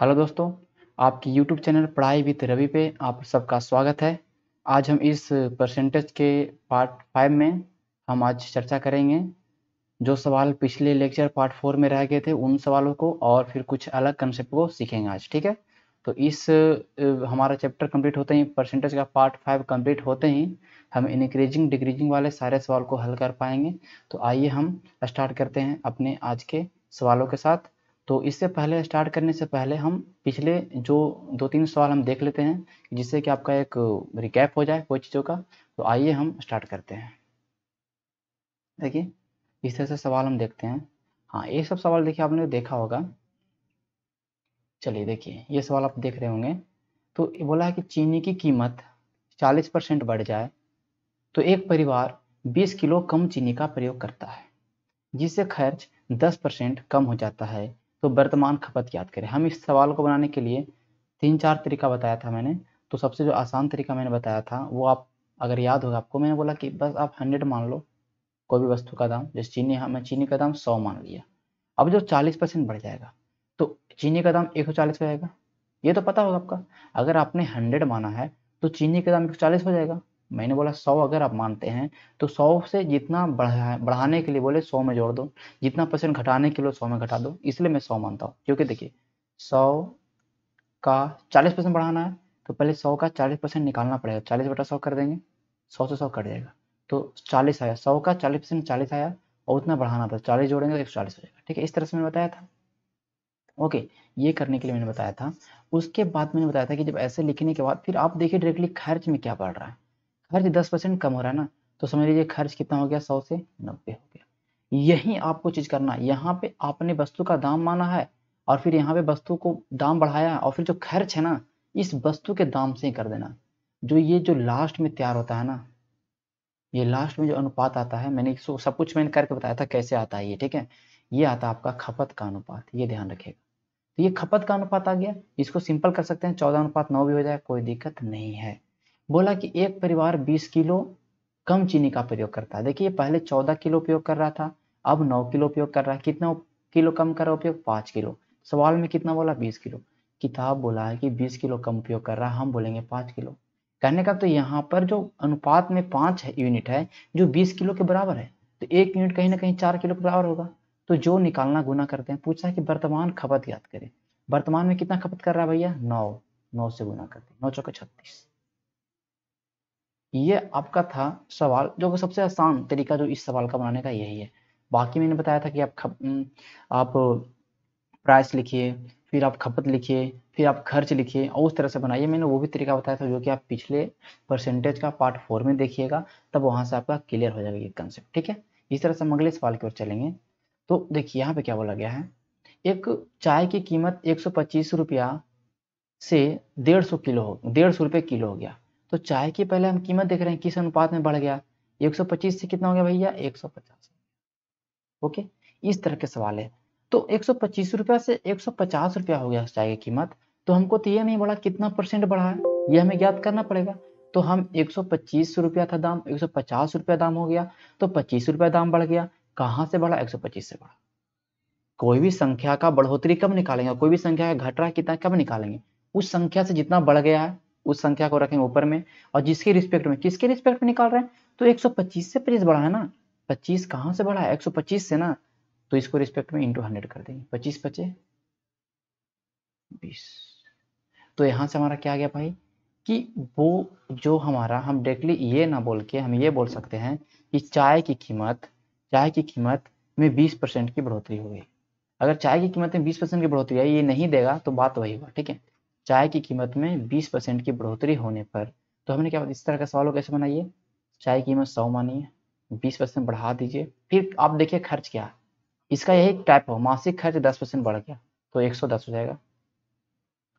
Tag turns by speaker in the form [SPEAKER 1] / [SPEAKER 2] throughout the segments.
[SPEAKER 1] Hello दोस्तों आपकी YouTube channel पढ़ाई विद रवि पे आप सबका स्वागत है आज हम इस परसेंटेज के पार्ट फाइव में हम आज चर्चा करेंगे जो सवाल पिछले लेक्चर पार्ट फोर में रह गए थे उन सवालों को और फिर कुछ अलग कंसेप्ट को सीखेंगे आज ठीक है तो इस हमारा चैप्टर कंप्लीट होते ही परसेंटेज का पार्ट फाइव कंप्लीट होते ही हम इंक्रीजिंग डिक्रीजिंग वाले सारे सवाल को हल कर पाएंगे तो आइए हम स्टार्ट करते हैं अपने आज के सवालों के साथ तो इससे पहले स्टार्ट करने से पहले हम पिछले जो दो तीन सवाल हम देख लेते हैं जिससे कि आपका एक रिकैप हो जाए कोई चीज़ों का तो आइए हम स्टार्ट करते हैं देखिए इस तरह से सवाल हम देखते हैं हाँ ये सब सवाल देखिए आपने देखा होगा चलिए देखिए ये सवाल आप देख रहे होंगे तो बोला है कि चीनी की कीमत 40 परसेंट बढ़ जाए तो एक परिवार 20 किलो कम चीनी का प्रयोग करता है जिससे खर्च 10 परसेंट कम हो जाता है तो वर्तमान खपत याद करें हम इस सवाल को बनाने के लिए तीन चार तरीका बताया था मैंने तो सबसे जो आसान तरीका मैंने बताया था वो आप अगर याद होगा आपको मैंने बोला कि बस आप हंड्रेड मान लो कोई भी वस्तु का दाम जैसे चीनी हाँ, मैं चीनी का दाम सौ मान लिया अब जो चालीस परसेंट बढ़ जाएगा तो चीनी का दाम एक सौ चालीस हो जाएगा ये तो पता होगा आपका अगर आपने हंड्रेड माना है तो चीनी का दाम एक सौ चालीस हो जाएगा मैंने बोला सौ अगर आप मानते हैं तो सौ से जितना बढ़ा बढ़ाने के लिए बोले सौ में जोड़ दो जितना परसेंट घटाने के लिए सौ में घटा दो इसलिए मैं सौ मानता हूँ क्योंकि देखिए सौ का चालीस परसेंट बढ़ाना है तो पहले सौ का चालीस परसेंट निकालना पड़ेगा चालीस बटा सौ कर देंगे सौ से सौ कट जाएगा तो चालीस आया सौ का चालीस परसेंट चालीस आया और उतना बढ़ाना था चालीस जोड़ेंगे तो एक हो जाएगा ठीक है इस तरह से मैंने बताया था ओके ये करने के लिए मैंने बताया था उसके बाद मैंने बताया था कि जब ऐसे लिखने के बाद फिर आप देखिए डायरेक्टली खर्च में क्या पड़ रहा है खर्च दस परसेंट कम हो रहा है ना तो समझ लीजिए खर्च कितना हो गया सौ से नब्बे हो गया यही आपको चीज करना है यहाँ पे आपने वस्तु का दाम माना है और फिर यहाँ पे वस्तु को दाम बढ़ाया और फिर जो खर्च है ना इस वस्तु के दाम से ही कर देना जो ये जो लास्ट में तैयार होता है ना ये लास्ट में जो अनुपात आता है मैंने सब कुछ मैंने करके बताया था कैसे आता है ये ठीक है ये आता है आपका खपत का अनुपात ये ध्यान रखेगा तो ये खपत का अनुपात आ गया इसको सिंपल कर सकते हैं चौदह अनुपात नौ भी हो जाए कोई दिक्कत नहीं है बोला कि एक परिवार 20 किलो कम चीनी का प्रयोग करता है देखिए पहले 14 किलो उपयोग कर रहा था अब 9 किलो उपयोग कर रहा है कितना किलो कम कर रहा उपयोग पाँच किलो सवाल में कितना बोला बीस किलो किताब बोला है कि बीस किलो कम उपयोग कर रहा है हम बोलेंगे पांच किलो कहने का तो यहाँ पर जो अनुपात में पाँच यूनिट है जो बीस किलो के बराबर है तो एक यूनिट कहीं ना कहीं चार किलो के बराबर होगा तो जो निकालना गुना करते हैं पूछा कि वर्तमान खपत याद करें वर्तमान में कितना खपत कर रहा है भैया नौ नौ से गुना करते हैं नौ चौके छत्तीस ये आपका था सवाल जो सबसे आसान तरीका जो इस सवाल का बनाने का यही है बाकी मैंने बताया था कि आप खप, आप प्राइस लिखिए फिर आप खपत लिखिए फिर आप खर्च लिखिए और उस तरह से बनाइए मैंने वो भी तरीका बताया था जो कि आप पिछले परसेंटेज का पार्ट फोर में देखिएगा तब वहाँ से आपका क्लियर हो जाएगा ये कंसेप्ट ठीक है इस तरह से हम अगले सवाल की ओर चलेंगे तो देखिए यहाँ पे क्या बोला गया है एक चाय की कीमत एक रुपया से डेढ़ किलो हो डेढ़ सौ रुपये किलो हो गया तो चाय की पहले हम कीमत देख रहे हैं किस अनुपात में बढ़ गया 125 से कितना हो गया भैया 150 ओके इस तरह के सवाल है तो एक सौ पच्चीस रुपया से एक सौ पचास रुपया हो गया चाय की कीमत तो हमको तो ये नहीं बढ़ा कितना परसेंट बढ़ा है ये हमें ज्ञात करना पड़ेगा तो हम एक सौ पच्चीस रुपया था दाम एक सौ पचास रुपया दाम हो गया तो पच्चीस रुपया दाम बढ़ गया कहाँ से बढ़ा एक सौ पच्चीस से बढ़ा कोई भी संख्या का बढ़ोतरी कब निकालेंगे कोई भी संख्या का घट रहा है कितना कब निकालेंगे उस संख्या से जितना बढ़ गया है उस संख्या को रखेंगे ऊपर में और जिसके रिस्पेक्ट में किसके रिस्पेक्ट में निकाल रहे हैं तो 125 से पच्चीस बढ़ा है ना 25 कहाँ से बढ़ा है 125 से ना तो इसको रिस्पेक्ट में इंटू हंड्रेड कर देंगे पच्चीस पचे बीस तो यहाँ से हमारा क्या आ गया भाई कि वो जो हमारा हम डायरेक्टली ये ना बोल के हम ये बोल सकते हैं कि चाय की कीमत चाय की कीमत में बीस परसेंट की बढ़ोतरी हो गई अगर चाय की कीमत में बीस परसेंट की बढ़ोतरी आई ये नहीं देगा तो बात वही हुआ ठीक है चाय की कीमत में 20 परसेंट की बढ़ोतरी होने पर तो हमने क्या इस तरह का सवाल हो कैसे बनाइए चाय की कीमत सौ मानिए बीस परसेंट बढ़ा दीजिए फिर आप देखिए खर्च क्या इसका यही टाइप हो मासिक खर्च दस परसेंट बढ़ गया तो एक सौ दस हो जाएगा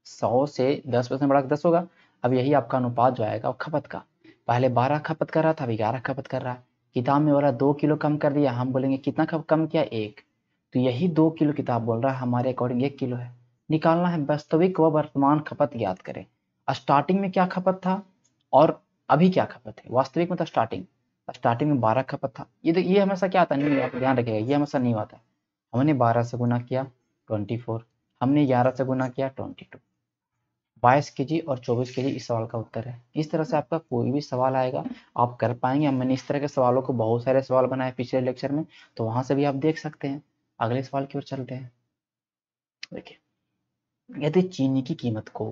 [SPEAKER 1] सौ से दस परसेंट बढ़ा दस होगा अब यही आपका अनुपात जो आएगा खपत का पहले बारह खपत कर रहा था अभी ग्यारह खपत कर रहा है किताब में बोला दो किलो कम कर दिया हम बोलेंगे कितना कम किया एक तो यही दो किलो किताब बोल रहा है हमारे अकॉर्डिंग एक किलो है निकालना है वास्तविक व वर्तमान खपत याद करें स्टार्टिंग में क्या खपत था और अभी क्या खपत है वास्तविक मतलब स्टार्टिंग स्टार्टिंग में बारह खपत था ये तो ये हमेशा क्या आता नहीं आप ध्यान रखिएगा ये हमेशा नहीं आता हमने बारह से गुना किया ट्वेंटी फोर हमने ग्यारह से गुना किया ट्वेंटी टू बाईस के जी और चौबीस के जी इस सवाल का उत्तर है इस तरह से आपका कोई भी सवाल आएगा आप कर पाएंगे मैंने इस तरह के सवालों को बहुत सारे सवाल बनाए पिछले लेक्चर में तो वहां से भी आप देख सकते हैं अगले सवाल की ओर चलते हैं देखिए यदि चीनी की कीमत को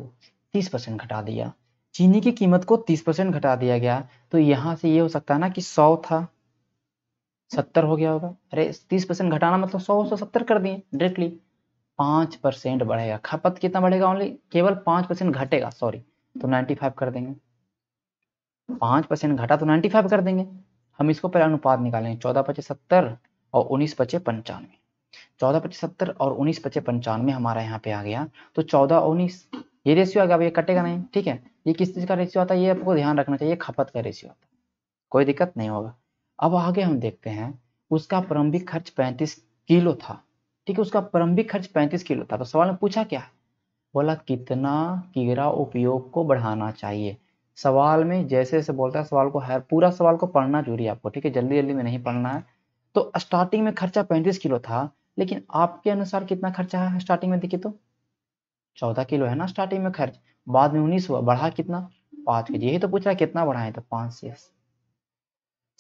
[SPEAKER 1] 30 परसेंट घटा दिया चीनी की कीमत को 30 परसेंट घटा दिया गया तो यहाँ से ये हो सकता है ना कि 100 था 70 हो गया होगा अरे 30 परसेंट घटाना मतलब 100 से 70 कर दिए डायरेक्टली 5 परसेंट बढ़ेगा खपत कितना बढ़ेगा ओनली केवल 5 परसेंट घटेगा सॉरी तो 95 कर देंगे 5 परसेंट घटा तो 95 कर देंगे हम इसको पहले अनुपात निकालेंगे चौदह पचे सत्तर और उन्नीस पचे पंचानवे चौदह पच्चीस सत्तर और उन्नीस पच्चीस पंचानवे हमारा यहाँ पे आ गया तो चौदह उन्नीस ये रेशियो आ गया ये कटेगा नहीं ठीक है ये किस चीज़ का रेशियो आता है ये आपको ध्यान रखना चाहिए खपत का रेशियो आता है कोई दिक्कत नहीं होगा अब आगे हम देखते हैं उसका प्रारंभिक खर्च पैंतीस किलो था ठीक है उसका प्रारंभिक खर्च पैंतीस किलो था तो सवाल में पूछा क्या बोला कितना कीड़ा उपयोग को बढ़ाना चाहिए सवाल में जैसे जैसे बोलता है सवाल को हर पूरा सवाल को पढ़ना जरूरी है आपको ठीक है जल्दी जल्दी में नहीं पढ़ना है तो स्टार्टिंग में खर्चा पैंतीस किलो था लेकिन आपके अनुसार कितना खर्चा है स्टार्टिंग में देखिए तो चौदह किलो है ना स्टार्टिंग में खर्च बाद में उन्नीस हुआ बढ़ा कितना पांच के जी यही तो पूछ रहा है कितना बढ़ाए तो पांच से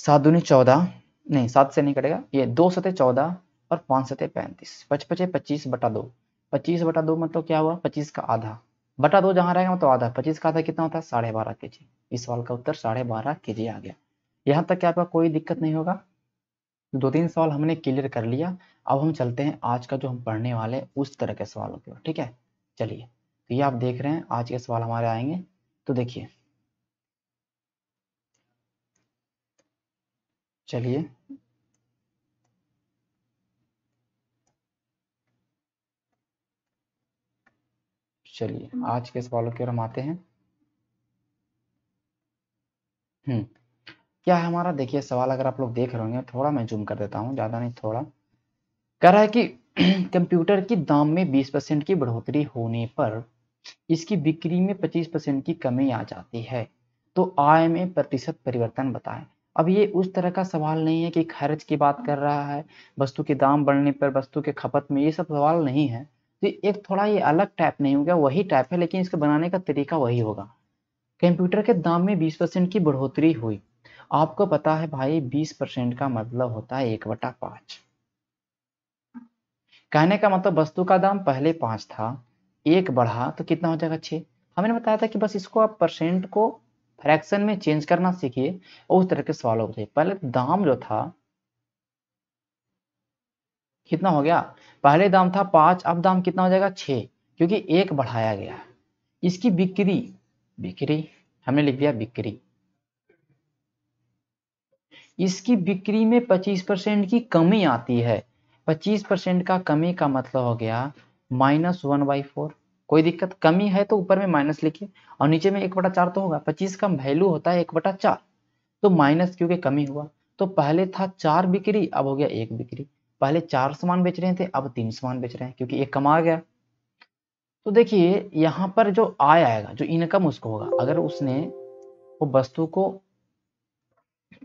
[SPEAKER 1] सात दूनी चौदह नहीं सात से नहीं कटेगा ये दो सतह चौदह और पांच सतह पैंतीस पचपचे पच्चीस बटा दो पच्चीस बटा दो मतलब क्या हुआ पच्चीस का आधा बटा दो जहाँ रहेगा मतलब आधा पच्चीस का आधा कितना होता है साढ़े बारह के जी इस सवाल का उत्तर साढ़े बारह के जी आ गया यहाँ तक क्या आपका कोई दिक्कत नहीं होगा दो तीन सवाल हमने क्लियर कर लिया अब हम चलते हैं आज का जो हम पढ़ने वाले हैं उस तरह के सवालों की ओर ठीक है चलिए तो ये आप देख रहे हैं आज के सवाल हमारे आएंगे तो देखिए चलिए चलिए हम्म। आज के सवालों की ओर हम आते हैं हम्म क्या है हमारा देखिए सवाल अगर आप लोग देख रहे होंगे थोड़ा मैं जूम कर देता हूँ ज़्यादा नहीं थोड़ा कह रहा है कि कंप्यूटर की दाम में 20 परसेंट की बढ़ोतरी होने पर इसकी बिक्री में 25 परसेंट की कमी आ जाती है तो आय में प्रतिशत परिवर्तन बताएं अब ये उस तरह का सवाल नहीं है कि खर्च की बात कर रहा है वस्तु के दाम बढ़ने पर वस्तु के खपत में ये सब सवाल नहीं है तो एक थोड़ा ये अलग टाइप नहीं होगा वही टाइप है लेकिन इसको बनाने का तरीका वही होगा कंप्यूटर के दाम में 20 परसेंट की बढ़ोतरी हुई आपको पता है भाई 20 परसेंट का मतलब होता है एक बटा पांच कहने का मतलब वस्तु का दाम पहले पांच था एक बढ़ा तो कितना हो जाएगा छः हमने बताया था कि बस इसको आप परसेंट को फ्रैक्शन में चेंज करना सीखिए और उस तरह के सवाल होते पहले दाम जो था कितना हो गया पहले दाम था पांच अब दाम कितना हो जाएगा छे क्योंकि एक बढ़ाया गया इसकी बिक्री बिक्री हमने लिख दिया बिक्री इसकी बिक्री में 25 परसेंट की कमी आती है 25 परसेंट का कमी का मतलब हो गया माइनस वन बाई फोर कोई दिक्कत कमी है तो ऊपर में माइनस लिखिए और नीचे में एक बटा चार तो होगा पच्चीस का वैल्यू होता है एक बटा चार तो माइनस क्योंकि कमी हुआ तो पहले था चार बिक्री अब हो गया एक बिक्री पहले चार सामान बेच रहे थे अब तीन सामान बेच रहे हैं क्योंकि एक कमा गया तो देखिए यहाँ पर जो आय आएगा जो इनकम उसको होगा अगर उसने वो वस्तु को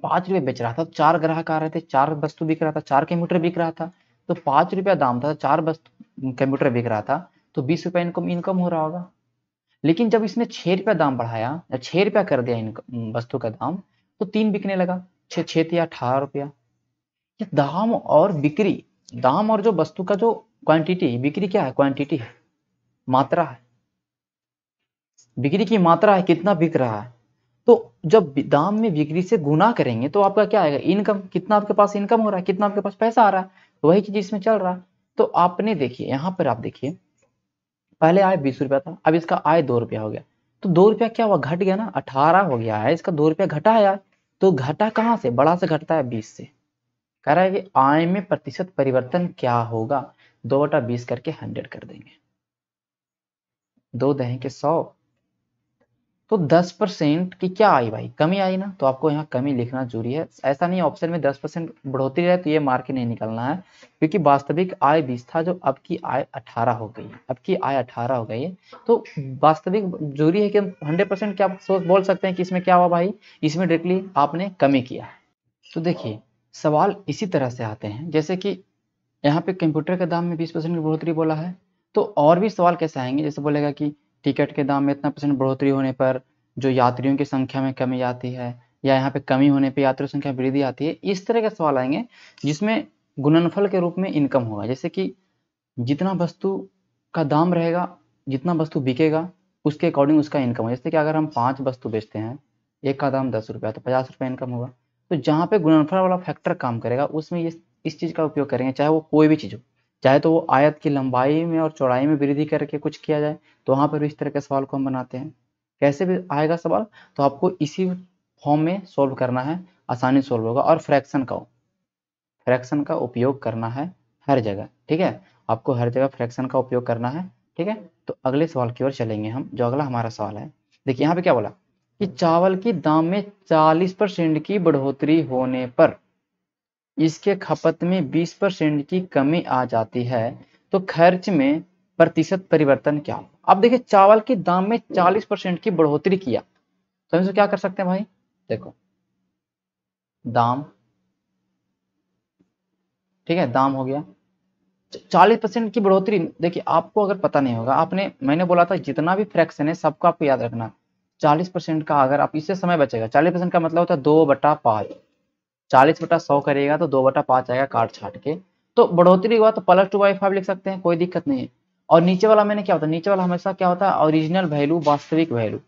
[SPEAKER 1] पांच रुपए बेच रहा था तो चार ग्राहक आ रहे थे चार वस्तु बिक रहा था चार कंप्यूटर बिक रहा था तो पांच रुपया दाम था चार वस्तु कंप्यूटर बिक रहा था तो बीस रुपया इनकम इनकम हो रहा होगा लेकिन जब इसने छह रुपया दाम बढ़ाया या छह रुपया कर दिया इनकम वस्तु का दाम तो तीन बिकने लगा छः छः या अठारह रुपया ये दाम और बिक्री दाम और जो वस्तु का जो क्वांटिटी बिक्री क्या है क्वांटिटी है मात्रा है बिक्री की मात्रा है कितना बिक रहा है तो जब दाम में बिक्री से गुना करेंगे तो आपका क्या आएगा इनकम कितना आपके पास इनकम हो रहा है कितना आपके पास पैसा आ रहा है वही चीज इसमें चल रहा है तो आपने देखिए यहाँ पर आप देखिए पहले आय बीस रुपया था अब इसका आय दो रुपया हो गया तो दो रुपया क्या हुआ घट गया ना अठारह हो गया है इसका दो रुपया घटा है तो घटा कहाँ से बड़ा से घटता है बीस से कह रहा है कि आय में प्रतिशत परिवर्तन क्या होगा दो बटा बीस करके हंड्रेड कर देंगे दो दहें के सौ तो 10 परसेंट की क्या आई भाई कमी आई ना तो आपको यहाँ कमी लिखना जरूरी है ऐसा नहीं ऑप्शन में 10 परसेंट बढ़ोतरी रहे तो ये मार्क नहीं निकलना है क्योंकि वास्तविक आय 20 था जो अब की आय 18 हो गई अब की आय 18 हो गई है तो वास्तविक जरूरी है कि हम 100 परसेंट क्या सोच बोल सकते हैं कि इसमें क्या हुआ भाई इसमें डायरेक्टली आपने कमी किया तो देखिए सवाल इसी तरह से आते हैं जैसे कि यहाँ पे कंप्यूटर के दाम में बीस परसेंट की बढ़ोतरी बोला है तो और भी सवाल कैसे आएंगे जैसे बोलेगा कि टिकट के दाम में इतना परसेंट बढ़ोतरी होने पर जो यात्रियों की संख्या में कमी आती है या यहाँ पे कमी होने पे यात्रियों संख्या वृद्धि आती है इस तरह के सवाल आएंगे जिसमें गुणनफल के रूप में इनकम होगा जैसे कि जितना वस्तु का दाम रहेगा जितना वस्तु बिकेगा उसके अकॉर्डिंग उसका इनकम होगा जैसे कि अगर हम पाँच वस्तु बेचते हैं एक का दाम दस रुपया तो पचास रुपया इनकम होगा तो जहाँ पे गुणनफल वाला फैक्टर काम करेगा उसमें ये इस चीज़ का उपयोग करेंगे चाहे वो कोई भी चीज़ हो चाहे तो वो आयत की लंबाई में और चौड़ाई में वृद्धि करके कुछ किया जाए तो वहां पर भी इस तरह के सवाल को हम बनाते हैं कैसे भी आएगा सवाल तो आपको इसी फॉर्म में सॉल्व करना है आसानी सॉल्व होगा और फ्रैक्शन का फ्रैक्शन का उपयोग करना है हर जगह ठीक है आपको हर जगह फ्रैक्शन का उपयोग करना है ठीक है तो अगले सवाल की ओर चलेंगे हम जो अगला हमारा सवाल है देखिए यहाँ पे क्या बोला कि चावल की दाम में 40 परसेंट की बढ़ोतरी होने पर इसके खपत में 20 परसेंट की कमी आ जाती है तो खर्च में प्रतिशत परिवर्तन क्या अब देखिए चावल के दाम में 40 परसेंट की बढ़ोतरी किया तो इसको क्या कर सकते हैं भाई देखो दाम ठीक है दाम हो गया 40 परसेंट की बढ़ोतरी देखिए आपको अगर पता नहीं होगा आपने मैंने बोला था जितना भी फ्रैक्शन है सबको आपको याद रखना 40 परसेंट का अगर आप इससे समय बचेगा 40 परसेंट का मतलब होता है दो बटा पाँच चालीस बटा सौ करेगा तो दो बटा पांच आएगा काट छाट के तो बढ़ोतरी हुआ तो प्लस टू बाई फाइव लिख सकते हैं कोई दिक्कत नहीं है और नीचे वाला मैंने क्या होता है नीचे वाला हमेशा क्या होता है ओरिजिनल वैल्यू वास्तविक वैल्यू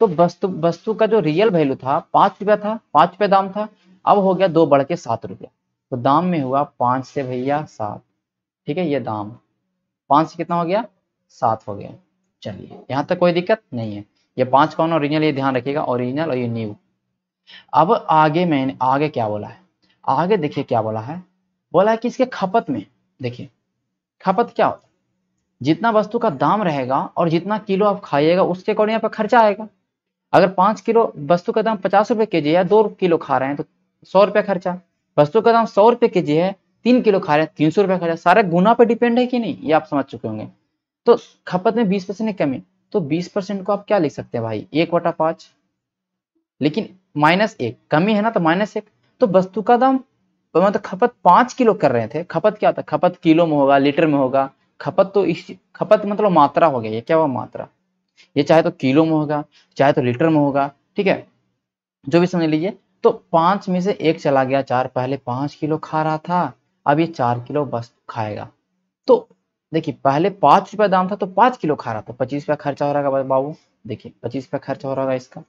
[SPEAKER 1] तो वस्तु वस्तु का जो रियल वैल्यू था पांच रुपया था पांच रुपया दाम था अब हो गया दो बढ़ के सात रुपया तो दाम में हुआ पांच से भैया सात ठीक है ये दाम पांच से कितना हो गया सात हो गया चलिए यहाँ तक कोई दिक्कत नहीं है ये पांच कौन ओरिजिनल ये ध्यान रखिएगा ओरिजिनल और ये न्यू अब आगे मैंने आगे क्या बोला है आगे देखिए क्या बोला है बोला है कि इसके खपत में देखिए खपत क्या होता जितना वस्तु का दाम रहेगा और जितना किलो आप खाइएगा उसके अकॉर्डिंग पर खर्चा आएगा अगर पाँच किलो वस्तु का दाम पचास रुपये के जी या दो किलो खा रहे हैं तो सौ रुपया खर्चा वस्तु का दाम सौ रुपये के जी है तीन किलो खा रहे हैं तीन सौ रुपये खर्चा सारे गुना पर डिपेंड है कि नहीं ये आप समझ चुके होंगे तो खपत में बीस परसेंट कमी तो बीस परसेंट को आप क्या लिख सकते हैं भाई एक वटा पाँच लेकिन माइनस एक कमी है ना तो माइनस एक तो वस्तु का दाम मतलब खपत पांच किलो कर रहे थे खपत क्या था खपत किलो में होगा लीटर में होगा खपत तो इस खपत मतलब मात्रा हो गया ये क्या हुआ मात्रा ये चाहे तो किलो में होगा चाहे तो लीटर में होगा ठीक है जो भी समझ लीजिए तो पांच में से एक चला गया चार पहले पांच किलो खा रहा था अब ये चार किलो बस खाएगा तो देखिए पहले पांच रुपया दाम था तो पांच किलो खा रहा था पच्चीस रुपया खर्चा हो रहा बाबू देखिए पच्चीस रुपया खर्चा हो रहा है इसका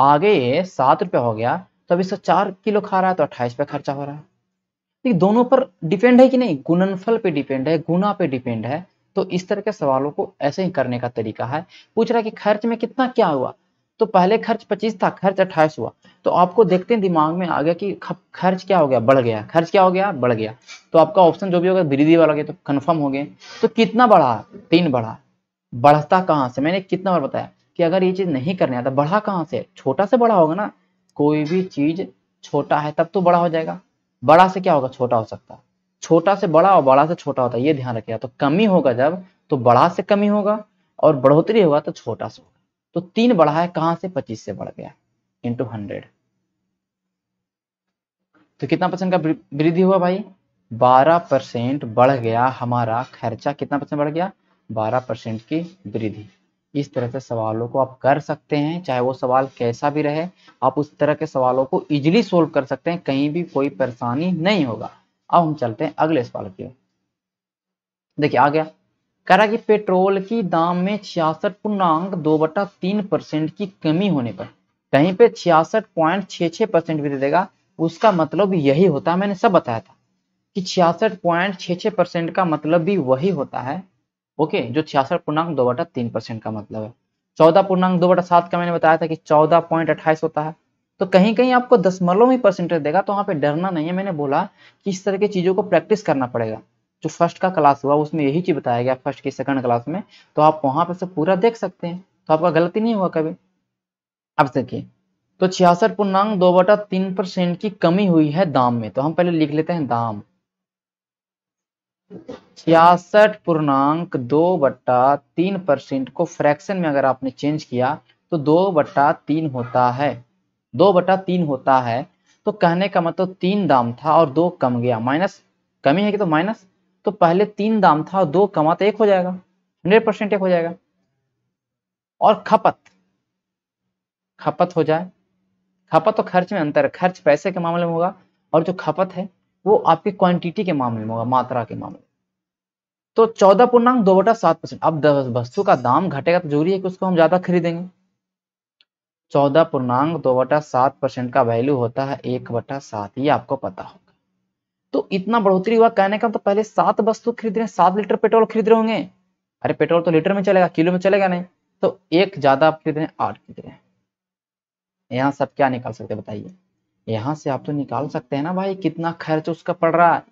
[SPEAKER 1] आगे ये सात रुपये हो गया तो अभी चार किलो खा रहा है तो अट्ठाईस रुपये खर्चा हो रहा है देखिए दोनों पर डिपेंड है कि नहीं गुणनफल पे डिपेंड है गुना पे डिपेंड है तो इस तरह के सवालों को ऐसे ही करने का तरीका है पूछ रहा है कि खर्च में कितना क्या हुआ तो पहले खर्च पच्चीस था खर्च अट्ठाईस हुआ तो आपको देखते हैं दिमाग में आ गया कि खर्च क्या हो गया बढ़ गया खर्च क्या हो गया बढ़ गया तो आपका ऑप्शन जो भी होगा वृद्धि वाला गया तो कन्फर्म हो गए तो कितना बढ़ा तीन बढ़ा बढ़ता कहाँ से मैंने कितना बार बताया कि अगर ये चीज नहीं करने आता तो बड़ा कहाँ से छोटा से बड़ा होगा ना कोई भी चीज छोटा है तब तो बड़ा हो जाएगा बड़ा से क्या होगा छोटा हो सकता है छोटा से बड़ा और बड़ा से छोटा होता है ये ध्यान रखिएगा तो कमी होगा जब तो बड़ा से कमी होगा और बढ़ोतरी होगा तो छोटा से होगा तो तीन बढ़ा है कहां से पच्चीस से बढ़ गया इंटू हंड्रेड तो कितना परसेंट का वृद्धि हुआ भाई बारह परसेंट बढ़ गया हमारा खर्चा कितना परसेंट बढ़ गया बारह परसेंट की वृद्धि इस तरह से सवालों को आप कर सकते हैं चाहे वो सवाल कैसा भी रहे आप उस तरह के सवालों को इजिली सोल्व कर सकते हैं कहीं भी कोई परेशानी नहीं होगा अब हम चलते हैं अगले सवाल की ओर देखिए आ गया कह रहा कि पेट्रोल की दाम में छियासठ पूर्णांक दो बटा तीन परसेंट की कमी होने पर कहीं पे छियासठ पॉइंट छः छः परसेंट भी दे देगा उसका मतलब यही होता है मैंने सब बताया था कि छियासठ पॉइंट छ छः परसेंट का मतलब भी वही होता है ओके जो छियासठ पूर्णांक दो बटा तीन परसेंट का मतलब है चौदह पूर्णांक दो बटा सात का मैंने बताया था कि चौदह पॉइंट अट्ठाईस होता है तो कहीं कहीं आपको दसमलव में परसेंटेज देगा तो वहां पे डरना नहीं है मैंने बोला कि इस तरह की चीज़ों को प्रैक्टिस करना पड़ेगा जो फर्स्ट का क्लास हुआ उसमें यही चीज़ बताया गया फर्स्ट की सेकंड क्लास में तो आप वहां पर से पूरा देख सकते हैं तो आपका गलती नहीं हुआ कभी अब देखिए तो छियासठ पूर्णांक दो बटा तीन परसेंट की कमी हुई है दाम में तो हम पहले लिख लेते हैं दाम छियासठ पूर्णांक दो बट्टा तीन परसेंट को फ्रैक्शन में अगर आपने चेंज किया तो दो बट्टा तीन होता है दो बट्टा तीन होता है तो कहने का मतलब तीन दाम था और दो कम गया माइनस कमी है कि तो माइनस तो पहले तीन दाम था और दो कमा तो एक हो जाएगा हंड्रेड परसेंट एक हो जाएगा और खपत खपत हो जाए खपत तो खर्च में अंतर है खर्च पैसे के मामले में होगा और जो खपत है वो आपकी क्वांटिटी के मामले में होगा मात्रा के मामले तो चौदह पूर्णांक दो बटा सात परसेंट अब वस्तु का दाम घटेगा तो जरूरी है कि उसको हम ज्यादा खरीदेंगे चौदह पूर्णांक दो बटा सात परसेंट का वैल्यू होता है एक बटा सात ये आपको पता होगा तो इतना बढ़ोतरी हुआ कहने का मतलब तो पहले सात वस्तु खरीद रहे हैं सात लीटर पेट्रोल खरीद रहे होंगे अरे पेट्रोल तो लीटर में चलेगा किलो में चलेगा नहीं तो एक ज्यादा आप खरीद रहे हैं आठ खरीद रहे हैं यहाँ सब क्या निकाल सकते बताइए यहाँ से आप तो निकाल सकते हैं ना भाई कितना खर्च उसका पड़ रहा है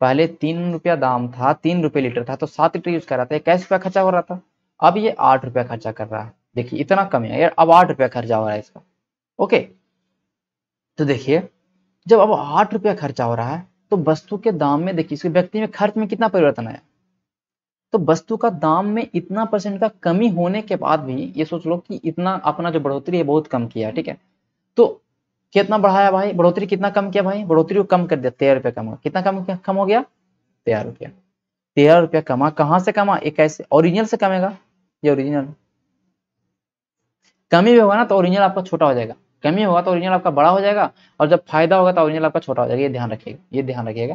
[SPEAKER 1] पहले तीन रुपया दाम था तीन रुपये लीटर था तो सात लीटर यूज कर रहा था कैसे रुपया खर्चा हो रहा था अब ये आठ रुपया खर्चा कर रहा है देखिए इतना कम है यार अब आठ रुपया खर्चा हो रहा है इसका ओके तो देखिए जब अब आठ रुपया खर्चा हो रहा है तो वस्तु के दाम में देखिए इसके व्यक्ति में खर्च में कितना परिवर्तन आया तो वस्तु का दाम में इतना परसेंट का कमी होने के बाद भी ये सोच लो कि इतना अपना जो बढ़ोतरी है बहुत कम किया ठीक है तो कितना बढ़ाया भाई बढ़ोतरी कितना कम किया भाई बढ़ोतरी को कम कर दिया तेरह रुपया कमा कितना कम कम हो गया तेरह रुपया तेरह रुपया कमा कहा से कमा एक ऐसे ओरिजिनल से कमेगा ये ओरिजिनल कमी भी होगा ना तो ओरिजिनल आपका छोटा हो जाएगा कमी होगा तो ओरिजिनल आपका बड़ा हो जाएगा और जब फायदा होगा तो ओरिजिनल आपका छोटा हो जाएगा ये ध्यान रखिएगा ये ध्यान रखिएगा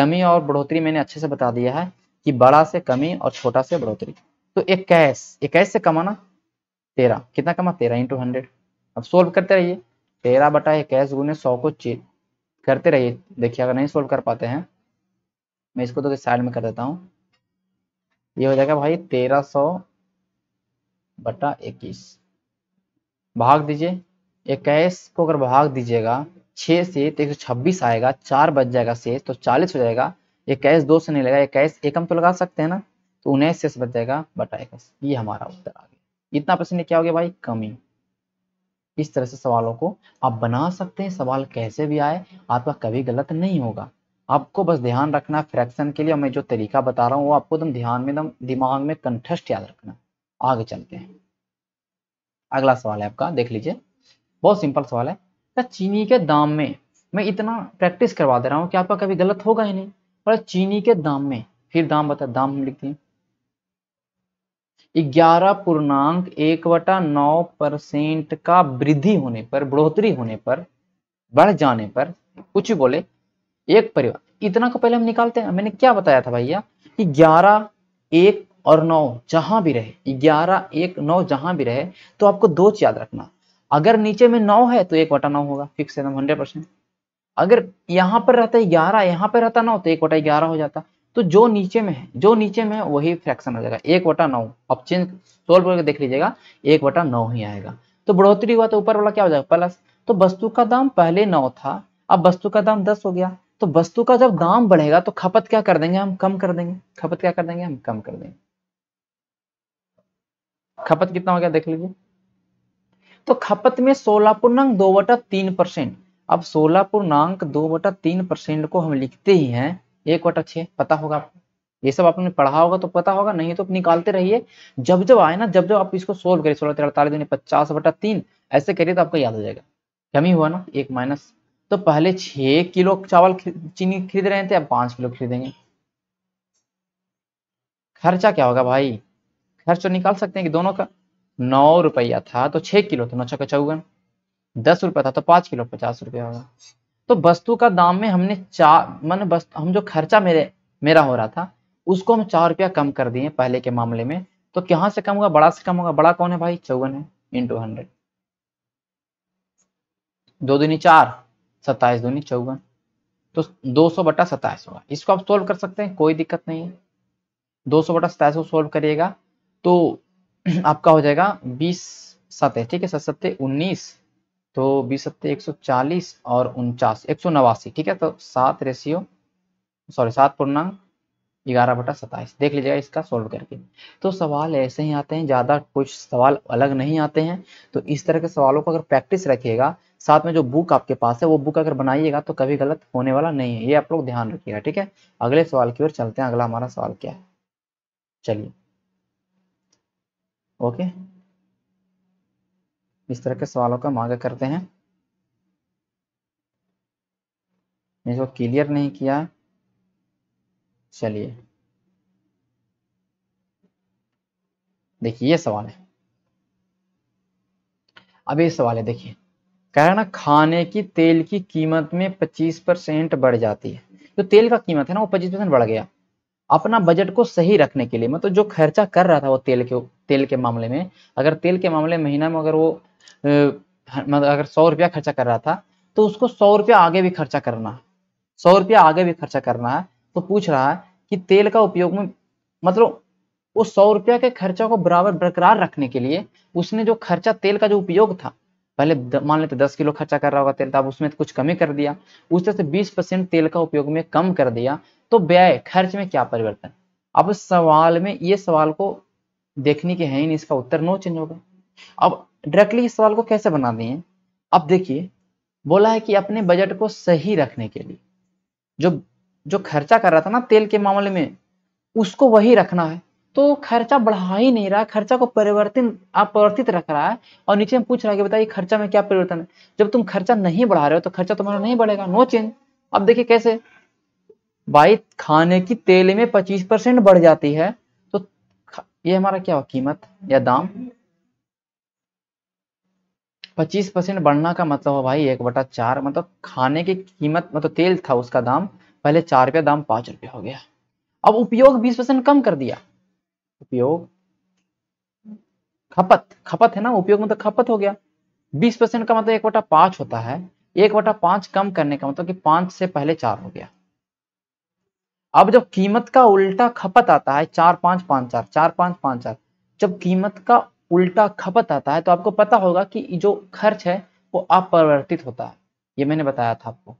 [SPEAKER 1] कमी और बढ़ोतरी मैंने अच्छे से बता दिया है कि बड़ा से कमी और छोटा से बढ़ोतरी तो एक कैश से कमाना तेरह कितना कमा तेरह इंटू हंड्रेड अब सोल्व करते रहिए तेरह बटा इक्कीस गुने सौ को चेक करते रहिए देखिए अगर नहीं सोल्व कर पाते हैं मैं इसको तो साइड में कर देता हूँ ये हो जाएगा भाई तेरह सौ बटा इक्कीस भाग दीजिए इक्कीस को अगर भाग दीजिएगा छः से तो एक सौ छब्बीस आएगा चार बच जाएगा शेष तो चालीस हो जाएगा इक्कीस दो से नहीं लगा इक्कीस एकम तो लगा सकते हैं ना तो उन्नीस शेष बच जाएगा बटा इक्कीस ये हमारा उत्तर आ गया इतना प्रश्न क्या हो गया भाई कमी इस तरह से सवालों को आप बना सकते हैं सवाल कैसे भी आए आपका कभी गलत नहीं होगा आपको बस ध्यान रखना फ्रैक्शन के लिए मैं जो तरीका बता रहा हूँ वो आपको एकदम ध्यान में एकदम दिमाग में कंठस्ट याद रखना आगे चलते हैं अगला सवाल है आपका देख लीजिए बहुत सिंपल सवाल है चीनी के दाम में मैं इतना प्रैक्टिस करवा दे रहा हूँ कि आपका कभी गलत होगा ही नहीं पर चीनी के दाम में फिर दाम बता दाम हम लिखते हैं ग्यारह पूर्णांक एक वटा नौ परसेंट का वृद्धि होने पर बढ़ोतरी होने पर बढ़ जाने पर कुछ बोले एक परिवार इतना को पहले हम निकालते हैं मैंने क्या बताया था भैया कि ग्यारह एक और नौ जहां भी रहे ग्यारह एक नौ जहां भी रहे तो आपको दो याद रखना अगर नीचे में नौ है तो एक वटा नौ होगा फिक्स एकदम हंड्रेड परसेंट अगर यहां पर रहता है ग्यारह यहां पर रहता नौ तो एक वटा ग्यारह हो जाता तो जो नीचे में है जो नीचे में है वही फ्रैक्शन हो जाएगा एक वटा नौ अब चेंज सोल्व करके देख लीजिएगा एक वटा नौ ही आएगा तो बढ़ोतरी हुआ तो ऊपर वाला क्या हो जाएगा प्लस तो वस्तु का दाम पहले नौ था अब वस्तु का दाम दस हो गया तो वस्तु का जब दाम बढ़ेगा तो खपत क्या कर देंगे हम कम कर देंगे खपत क्या कर देंगे हम कम कर देंगे खपत कितना हो गया देख लीजिए तो खपत में सोलह पूर्णांक दो बटा तीन परसेंट अब सोलह पूर्णांक दो बटा तीन परसेंट को हम लिखते ही हैं एक वटा छः पता होगा आपको ये सब आपने पढ़ा होगा तो पता होगा नहीं तो निकालते रहिए जब जब आए ना जब जब आप इसको सोल्व करिए सोलह तेरह दिन पचास बटा तीन ऐसे करिए तो आपको याद हो जाएगा कमी हुआ ना एक माइनस तो पहले छह किलो चावल चीनी खरीद रहे थे अब पांच किलो खरीदेंगे खर्चा क्या होगा भाई खर्च तो निकाल सकते हैं कि दोनों का नौ रुपया था तो छह किलो तो नौ छः चौवन दस रुपया था तो पांच किलो पचास रुपया होगा तो वस्तु का दाम में हमने चार मान हम जो खर्चा मेरे मेरा हो रहा था उसको हम चार रुपया कम कर दिए पहले के मामले में तो कहां से कम होगा बड़ा से कम होगा बड़ा कौन है भाई चौवन है इंटू हंड्रेड दो दूनी चार सत्ताईस दूनी चौवन तो दो सौ बटा सत्ताईस होगा इसको आप सोल्व कर सकते हैं कोई दिक्कत नहीं है दो सौ बटा सत्ताईस को सोल्व करिएगा तो आपका हो जाएगा बीस सत है ठीक है सत सत्ते उन्नीस तो बीस सत्ते एक सौ चालीस और उनचास एक सौ नवासी ठीक है तो सात रेशियो सॉरी सात पूर्णांक ग्यारह बटा सताइस देख लीजिएगा इसका सॉल्व करके तो सवाल ऐसे ही आते हैं ज़्यादा कुछ सवाल अलग नहीं आते हैं तो इस तरह के सवालों को अगर प्रैक्टिस रखिएगा साथ में जो बुक आपके पास है वो बुक अगर बनाइएगा तो कभी गलत होने वाला नहीं है ये आप लोग ध्यान रखिएगा ठीक है अगले सवाल की ओर चलते हैं अगला हमारा सवाल क्या है चलिए ओके इस तरह के सवालों का मांगा करते हैं इसको क्लियर नहीं किया चलिए देखिए ये सवाल है अब ये सवाल है देखिए कह रहा है ना खाने की तेल की कीमत में 25 परसेंट बढ़ जाती है जो तो तेल का कीमत है ना वो 25 परसेंट बढ़ गया अपना बजट को सही रखने के लिए मतलब जो खर्चा कर रहा था वो तेल के तेल के मामले में अगर तेल के मामले महीना में अगर वो मतलब अगर सौ रुपया खर्चा कर रहा था तो उसको सौ रुपया आगे भी खर्चा करना है सौ रुपया आगे भी खर्चा करना है तो पूछ रहा है कि तेल का उपयोग में मतलब उस सौ रुपया के खर्चा को बराबर बरकरार रखने के लिए उसने जो खर्चा तेल का जो उपयोग था पहले मान लेते दस किलो खर्चा कर रहा होगा तेल तब तो उसमें कुछ कमी कर दिया उस तरह से बीस परसेंट तेल का उपयोग में कम कर दिया तो व्यय खर्च में क्या परिवर्तन अब सवाल में ये सवाल को देखने के है ही नहीं इसका उत्तर नो चेंज होगा अब डायरेक्टली इस सवाल को कैसे बना दिए अब देखिए बोला है कि अपने बजट को सही रखने के लिए जो जो खर्चा कर रहा था ना तेल के मामले में उसको वही रखना है तो खर्चा बढ़ा ही नहीं रहा खर्चा को परिवर्तित अपरिवर्तित रख रहा है और नीचे में पूछ रहा है कि बताइए खर्चा में क्या परिवर्तन है जब तुम खर्चा नहीं बढ़ा रहे हो तो खर्चा तुम्हारा नहीं बढ़ेगा नो चेंज अब देखिए कैसे भाई खाने की तेल में पच्चीस परसेंट बढ़ जाती है तो ये हमारा क्या हो कीमत या दाम पच्चीस परसेंट बढ़ना का मतलब है भाई एक बटा चार मतलब खाने की कीमत मतलब तेल था उसका दाम पहले चार रुपया दाम पांच रुपया हो गया अब उपयोग बीस परसेंट कम कर दिया उपयोग खपत खपत है ना उपयोग मतलब खपत हो गया बीस परसेंट का मतलब एक बटा पांच होता है एक बटा पांच कम करने का मतलब कि पांच से पहले चार हो गया अब जब कीमत का उल्टा खपत आता है चार पांच पांच चार चार पांच पांच चार जब कीमत का उल्टा खपत आता है तो आपको पता होगा कि जो खर्च है वो अपरिवर्तित होता है ये मैंने बताया था आपको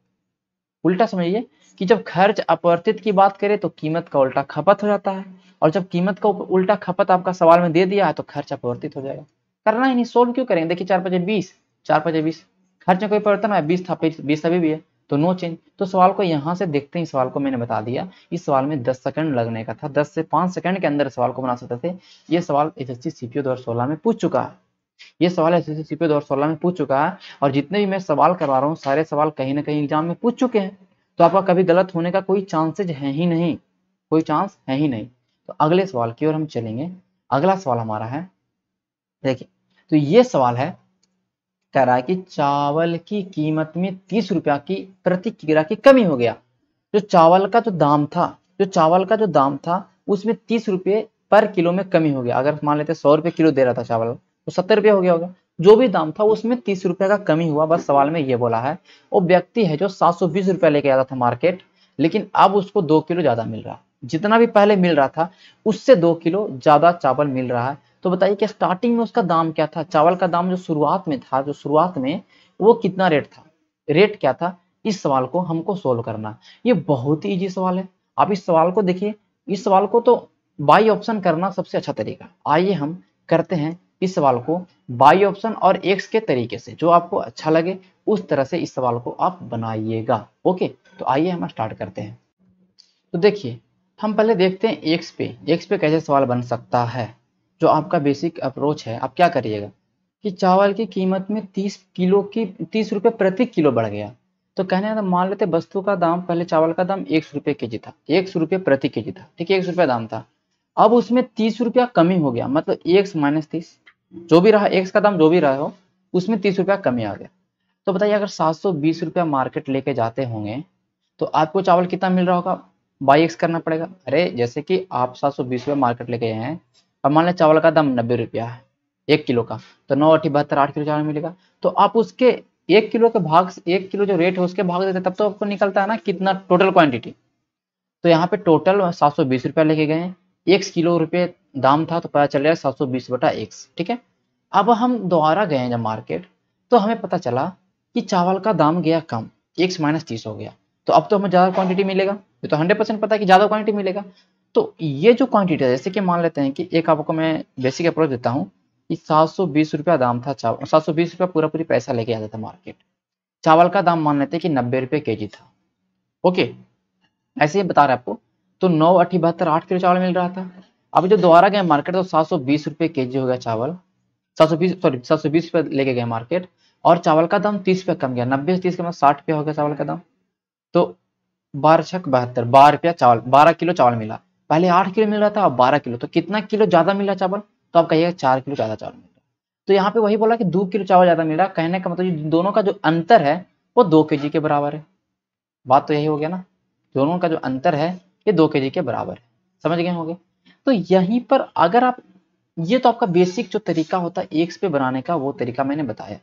[SPEAKER 1] उल्टा समझिए कि जब खर्च अपवर्तित की बात करें तो कीमत का उल्टा खपत हो जाता है और जब कीमत का उल्टा खपत आपका सवाल में दे दिया है तो खर्च अपवर्तित हो जाएगा करना ही नहीं सोल्व क्यों करेंगे देखिए चार पचे बीस चार पचे बीस खर्च में कोई परिवर्तन है बीस था बीस अभी भी है तो नो चेंज तो सवाल को यहाँ से देखते ही सवाल को मैंने बता दिया इस सवाल में 10 सेकंड लगने का था 10 से 5 सेकंड के अंदर सवाल को बना सकते थे ये सवाल एस एस सी दो सोलह में पूछ चुका है ये सवाल एस एस सी दो सोलह में पूछ चुका है और जितने भी मैं सवाल करवा रहा हूँ सारे सवाल कहीं ना कहीं एग्जाम में पूछ चुके हैं तो आपका कभी गलत होने का कोई चांसेज है ही नहीं कोई चांस है ही नहीं तो अगले सवाल की ओर हम चलेंगे अगला सवाल हमारा है देखिए तो ये सवाल है कह रहा है कि चावल की कीमत में तीस रुपया की प्रति किग्रा की कमी हो गया जो चावल का जो दाम था जो चावल का जो दाम था उसमें तीस रुपये पर किलो में कमी हो गया अगर मान लेते सौ रुपये किलो दे रहा था चावल तो सत्तर रुपये हो गया होगा जो भी दाम था उसमें तीस रुपये का कमी हुआ बस सवाल में ये बोला है वो व्यक्ति है जो सात सौ बीस रुपया लेके आता था मार्केट लेकिन अब उसको दो किलो ज़्यादा मिल रहा जितना भी पहले मिल रहा था उससे दो किलो ज़्यादा चावल मिल रहा है तो बताइए कि स्टार्टिंग में उसका दाम क्या था चावल का दाम जो शुरुआत में था जो शुरुआत में वो कितना रेट था रेट क्या था इस सवाल को हमको सोल्व करना ये बहुत ही ईजी सवाल है आप इस सवाल को देखिए इस सवाल को तो बाई ऑप्शन करना सबसे अच्छा तरीका आइए हम करते हैं इस सवाल को बाई ऑप्शन और एक्स के तरीके से जो आपको अच्छा लगे उस तरह से इस सवाल को आप बनाइएगा ओके तो आइए हम स्टार्ट करते हैं तो देखिए हम पहले देखते हैं एक्स पे एक्स पे कैसे सवाल बन सकता है जो आपका बेसिक अप्रोच है आप क्या करिएगा कि चावल की कीमत में तीस किलो की तीस रुपये प्रति किलो बढ़ गया तो कहने का मतलब, मान लेते वस्तु का दाम पहले चावल का दाम एक सौ रुपये के जी था एक सौ रुपये प्रति के जी था ठीक है एक सौ रुपये दाम था अब उसमें तीस रुपया कमी हो गया मतलब एक माइनस तीस जो भी रहा एक्स का दाम जो भी रहा हो उसमें तीस रुपया कमी आ गया तो बताइए अगर सात सौ बीस रुपया मार्केट लेके जाते होंगे तो आपको चावल कितना मिल रहा होगा बाई एक्स करना पड़ेगा अरे जैसे कि आप सात सौ बीस रुपया मार्केट लेके आए हैं अब मान लें चावल का दाम नब्बे रुपया है एक किलो का तो नौ अठी बहत्तर आठ किलो चावल मिलेगा तो आप उसके एक किलो के भाग से एक किलो जो रेट है उसके भाग देते तब तो आपको निकलता है ना कितना टोटल क्वांटिटी तो यहाँ पे टोटल सात सौ बीस रुपया लेके गए हैं एक किलो रुपये दाम था तो पता चल गया सात सौ बीस बटा एक ठीक है अब हम दोबारा गए जब मार्केट तो हमें पता चला कि चावल का दाम गया कम एक माइनस तीस हो गया तो अब तो हमें ज़्यादा क्वांटिटी मिलेगा ये तो हंड्रेड परसेंट पता है कि ज़्यादा क्वांटिटी मिलेगा तो ये जो क्वांटिटी है जैसे कि मान लेते हैं कि एक आपको मैं बेसिक अप्रोच देता हूँ कि सात सौ बीस रुपया दाम था चावल सात सौ बीस रुपया पूरा पूरी पैसा लेके आता था मार्केट चावल का दाम मान लेते हैं कि नब्बे रुपये के जी था ओके ऐसे ही बता रहे आपको तो नौ अठी बहत्तर आठ किलो चावल मिल रहा था अब जो दोबारा गए मार्केट तो सात सौ बीस रुपये के जी हो गया चावल सात सौ बीस सॉरी सात सौ बीस रुपये लेके गए मार्केट और चावल का दाम तीस रुपये कम गया नब्बे से तीस के बाद साठ रुपया हो गया चावल का दाम तो बारह छक बहत्तर बारह रुपया चावल बारह किलो चावल मिला पहले आठ किलो मिल रहा था अब बारह किलो तो कितना किलो ज्यादा मिला चावल तो आप कहिएगा चार किलो ज्यादा चावल मिल रहा तो यहाँ पे वही बोला कि दो किलो चावल ज्यादा मिल रहा कहने का मतलब दोनों का जो अंतर है वो दो के के बराबर है बात तो यही हो गया ना दोनों का जो अंतर है ये दो के के बराबर है समझ गए होंगे तो यहीं पर अगर आप ये तो आपका बेसिक जो तरीका होता है एक्स पे बनाने का वो तरीका मैंने बताया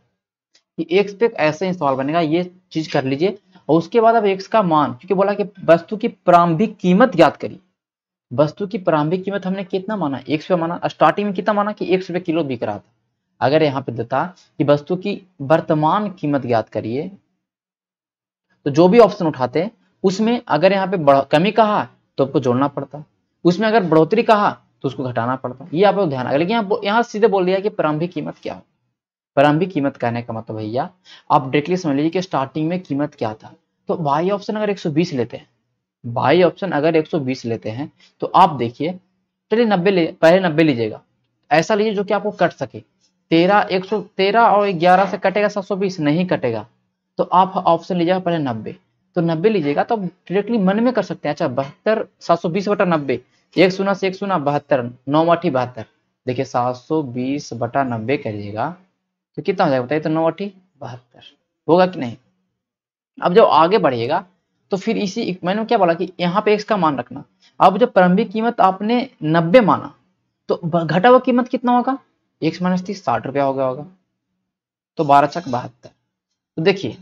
[SPEAKER 1] कि एक्स पे ऐसे ही सवाल बनेगा ये चीज कर लीजिए और उसके बाद आप एक्स का मान क्योंकि बोला कि वस्तु की प्रारंभिक कीमत याद करिए वस्तु की प्रारंभिक कीमत हमने कितना माना एक सौ माना स्टार्टिंग में कितना माना कि एक सौ किलो बिक रहा था अगर यहाँ पे देता कि वस्तु की वर्तमान कीमत ज्ञात करिए तो जो भी ऑप्शन उठाते उसमें अगर यहाँ पे कमी कहा तो आपको जोड़ना पड़ता उसमें अगर बढ़ोतरी कहा तो उसको घटाना पड़ता ये आप ध्यान अगर लेकिन यहाँ यहाँ सीधे बोल दिया कि प्रारंभिक कीमत क्या हो प्रारंभिक कीमत कहने का मतलब भैया आप डायरेक्टली समझ लीजिए कि स्टार्टिंग में कीमत क्या था तो वाई ऑप्शन अगर एक लेते हैं बाई ऑप्शन अगर 120 लेते हैं तो आप देखिए चलिए नब्बे पहले नब्बे लीजिएगा ऐसा लीजिए जो कि आपको कट सके तेरह एक सौ तेरह और ग्यारह से कटेगा सात सौ बीस नहीं कटेगा तो आप ऑप्शन लीजिएगा पहले नब्बे तो नब्बे लीजिएगा तो आप डायरेक्टली मन में कर सकते हैं अच्छा बहत्तर सात सौ बीस बटा नब्बे एक सुना से एक सुना बहत्तर नौ अठी बहत्तर देखिए सात सौ बीस बटा नब्बे करिएगा तो कितना हो जाएगा बताइए तो नौ अठी बहत्तर होगा कि नहीं अब जब आगे बढ़िएगा तो फिर इसी मैंने क्या बोला कि यहाँ पे एक्स का मान रखना अब जब प्रारंभिक कीमत आपने नब्बे माना तो घटा हुआ कीमत कितना होगा एक्स माइनस तीस साठ रुपया हो गया होगा तो बारह छक बहत्तर तो देखिए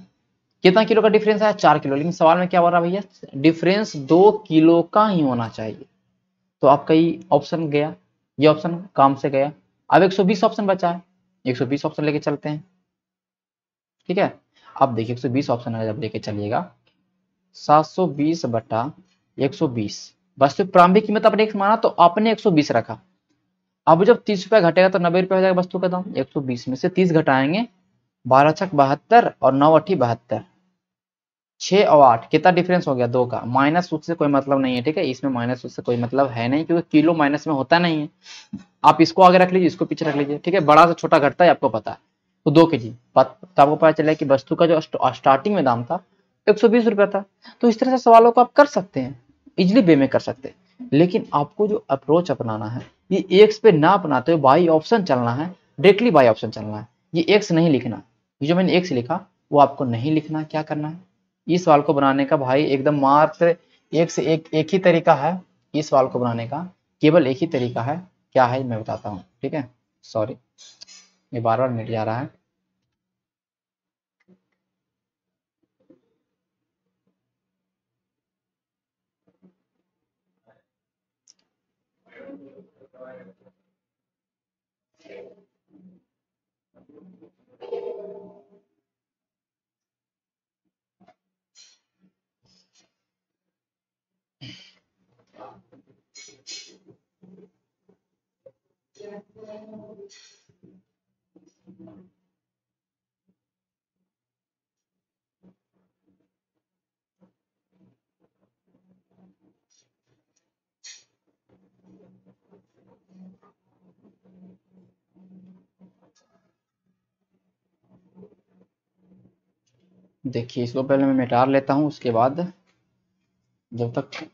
[SPEAKER 1] कितना किलो का डिफरेंस आया चार किलो लेकिन सवाल में क्या बोल रहा भैया डिफरेंस दो किलो का ही होना चाहिए तो आपका ये ऑप्शन गया ये ऑप्शन काम से गया अब 120 ऑप्शन बचा है 120 ऑप्शन लेके चलते हैं ठीक है आप देखिए 120 ऑप्शन जब लेके चलिएगा 720 बटा 120 वस्तु प्रारंभिक कीमत आपने एक माना तो आपने 120 रखा अब जब तीस रुपया घटेगा तो नब्बे रुपया हो जाएगा वस्तु का दाम 120 में से 30 घटाएंगे बारह छक बहत्तर और नौ अठी बहत्तर छ और आठ कितना डिफरेंस हो गया दो का माइनस उससे कोई मतलब नहीं है ठीक है इसमें माइनस उससे से कोई मतलब है नहीं क्योंकि किलो माइनस में होता नहीं है आप इसको आगे रख लीजिए इसको पीछे रख लीजिए ठीक है बड़ा से छोटा घटता है आपको पता है तो दो के जी तो आपको पता चला कि वस्तु का जो स्टार्टिंग में दाम था 120 रुपया था तो इस तरह से सवालों को आप कर सकते हैं इजली वे में कर सकते हैं लेकिन आपको जो अप्रोच अपनाना है ये एक्स पे ना अपनाते हुए बाई ऑप्शन चलना है डायरेक्टली बाई ऑप्शन चलना है ये एक्स नहीं लिखना ये जो मैंने एक्स लिखा वो आपको नहीं लिखना क्या करना है इस सवाल को बनाने का भाई एकदम मात्र एक से एक एक ही तरीका है इस सवाल को बनाने का केवल एक ही तरीका है क्या है मैं बताता हूँ ठीक है सॉरी ये बार बार मिट जा रहा है देखिए इसको पहले मैं मिटार लेता हूँ उसके बाद जब तक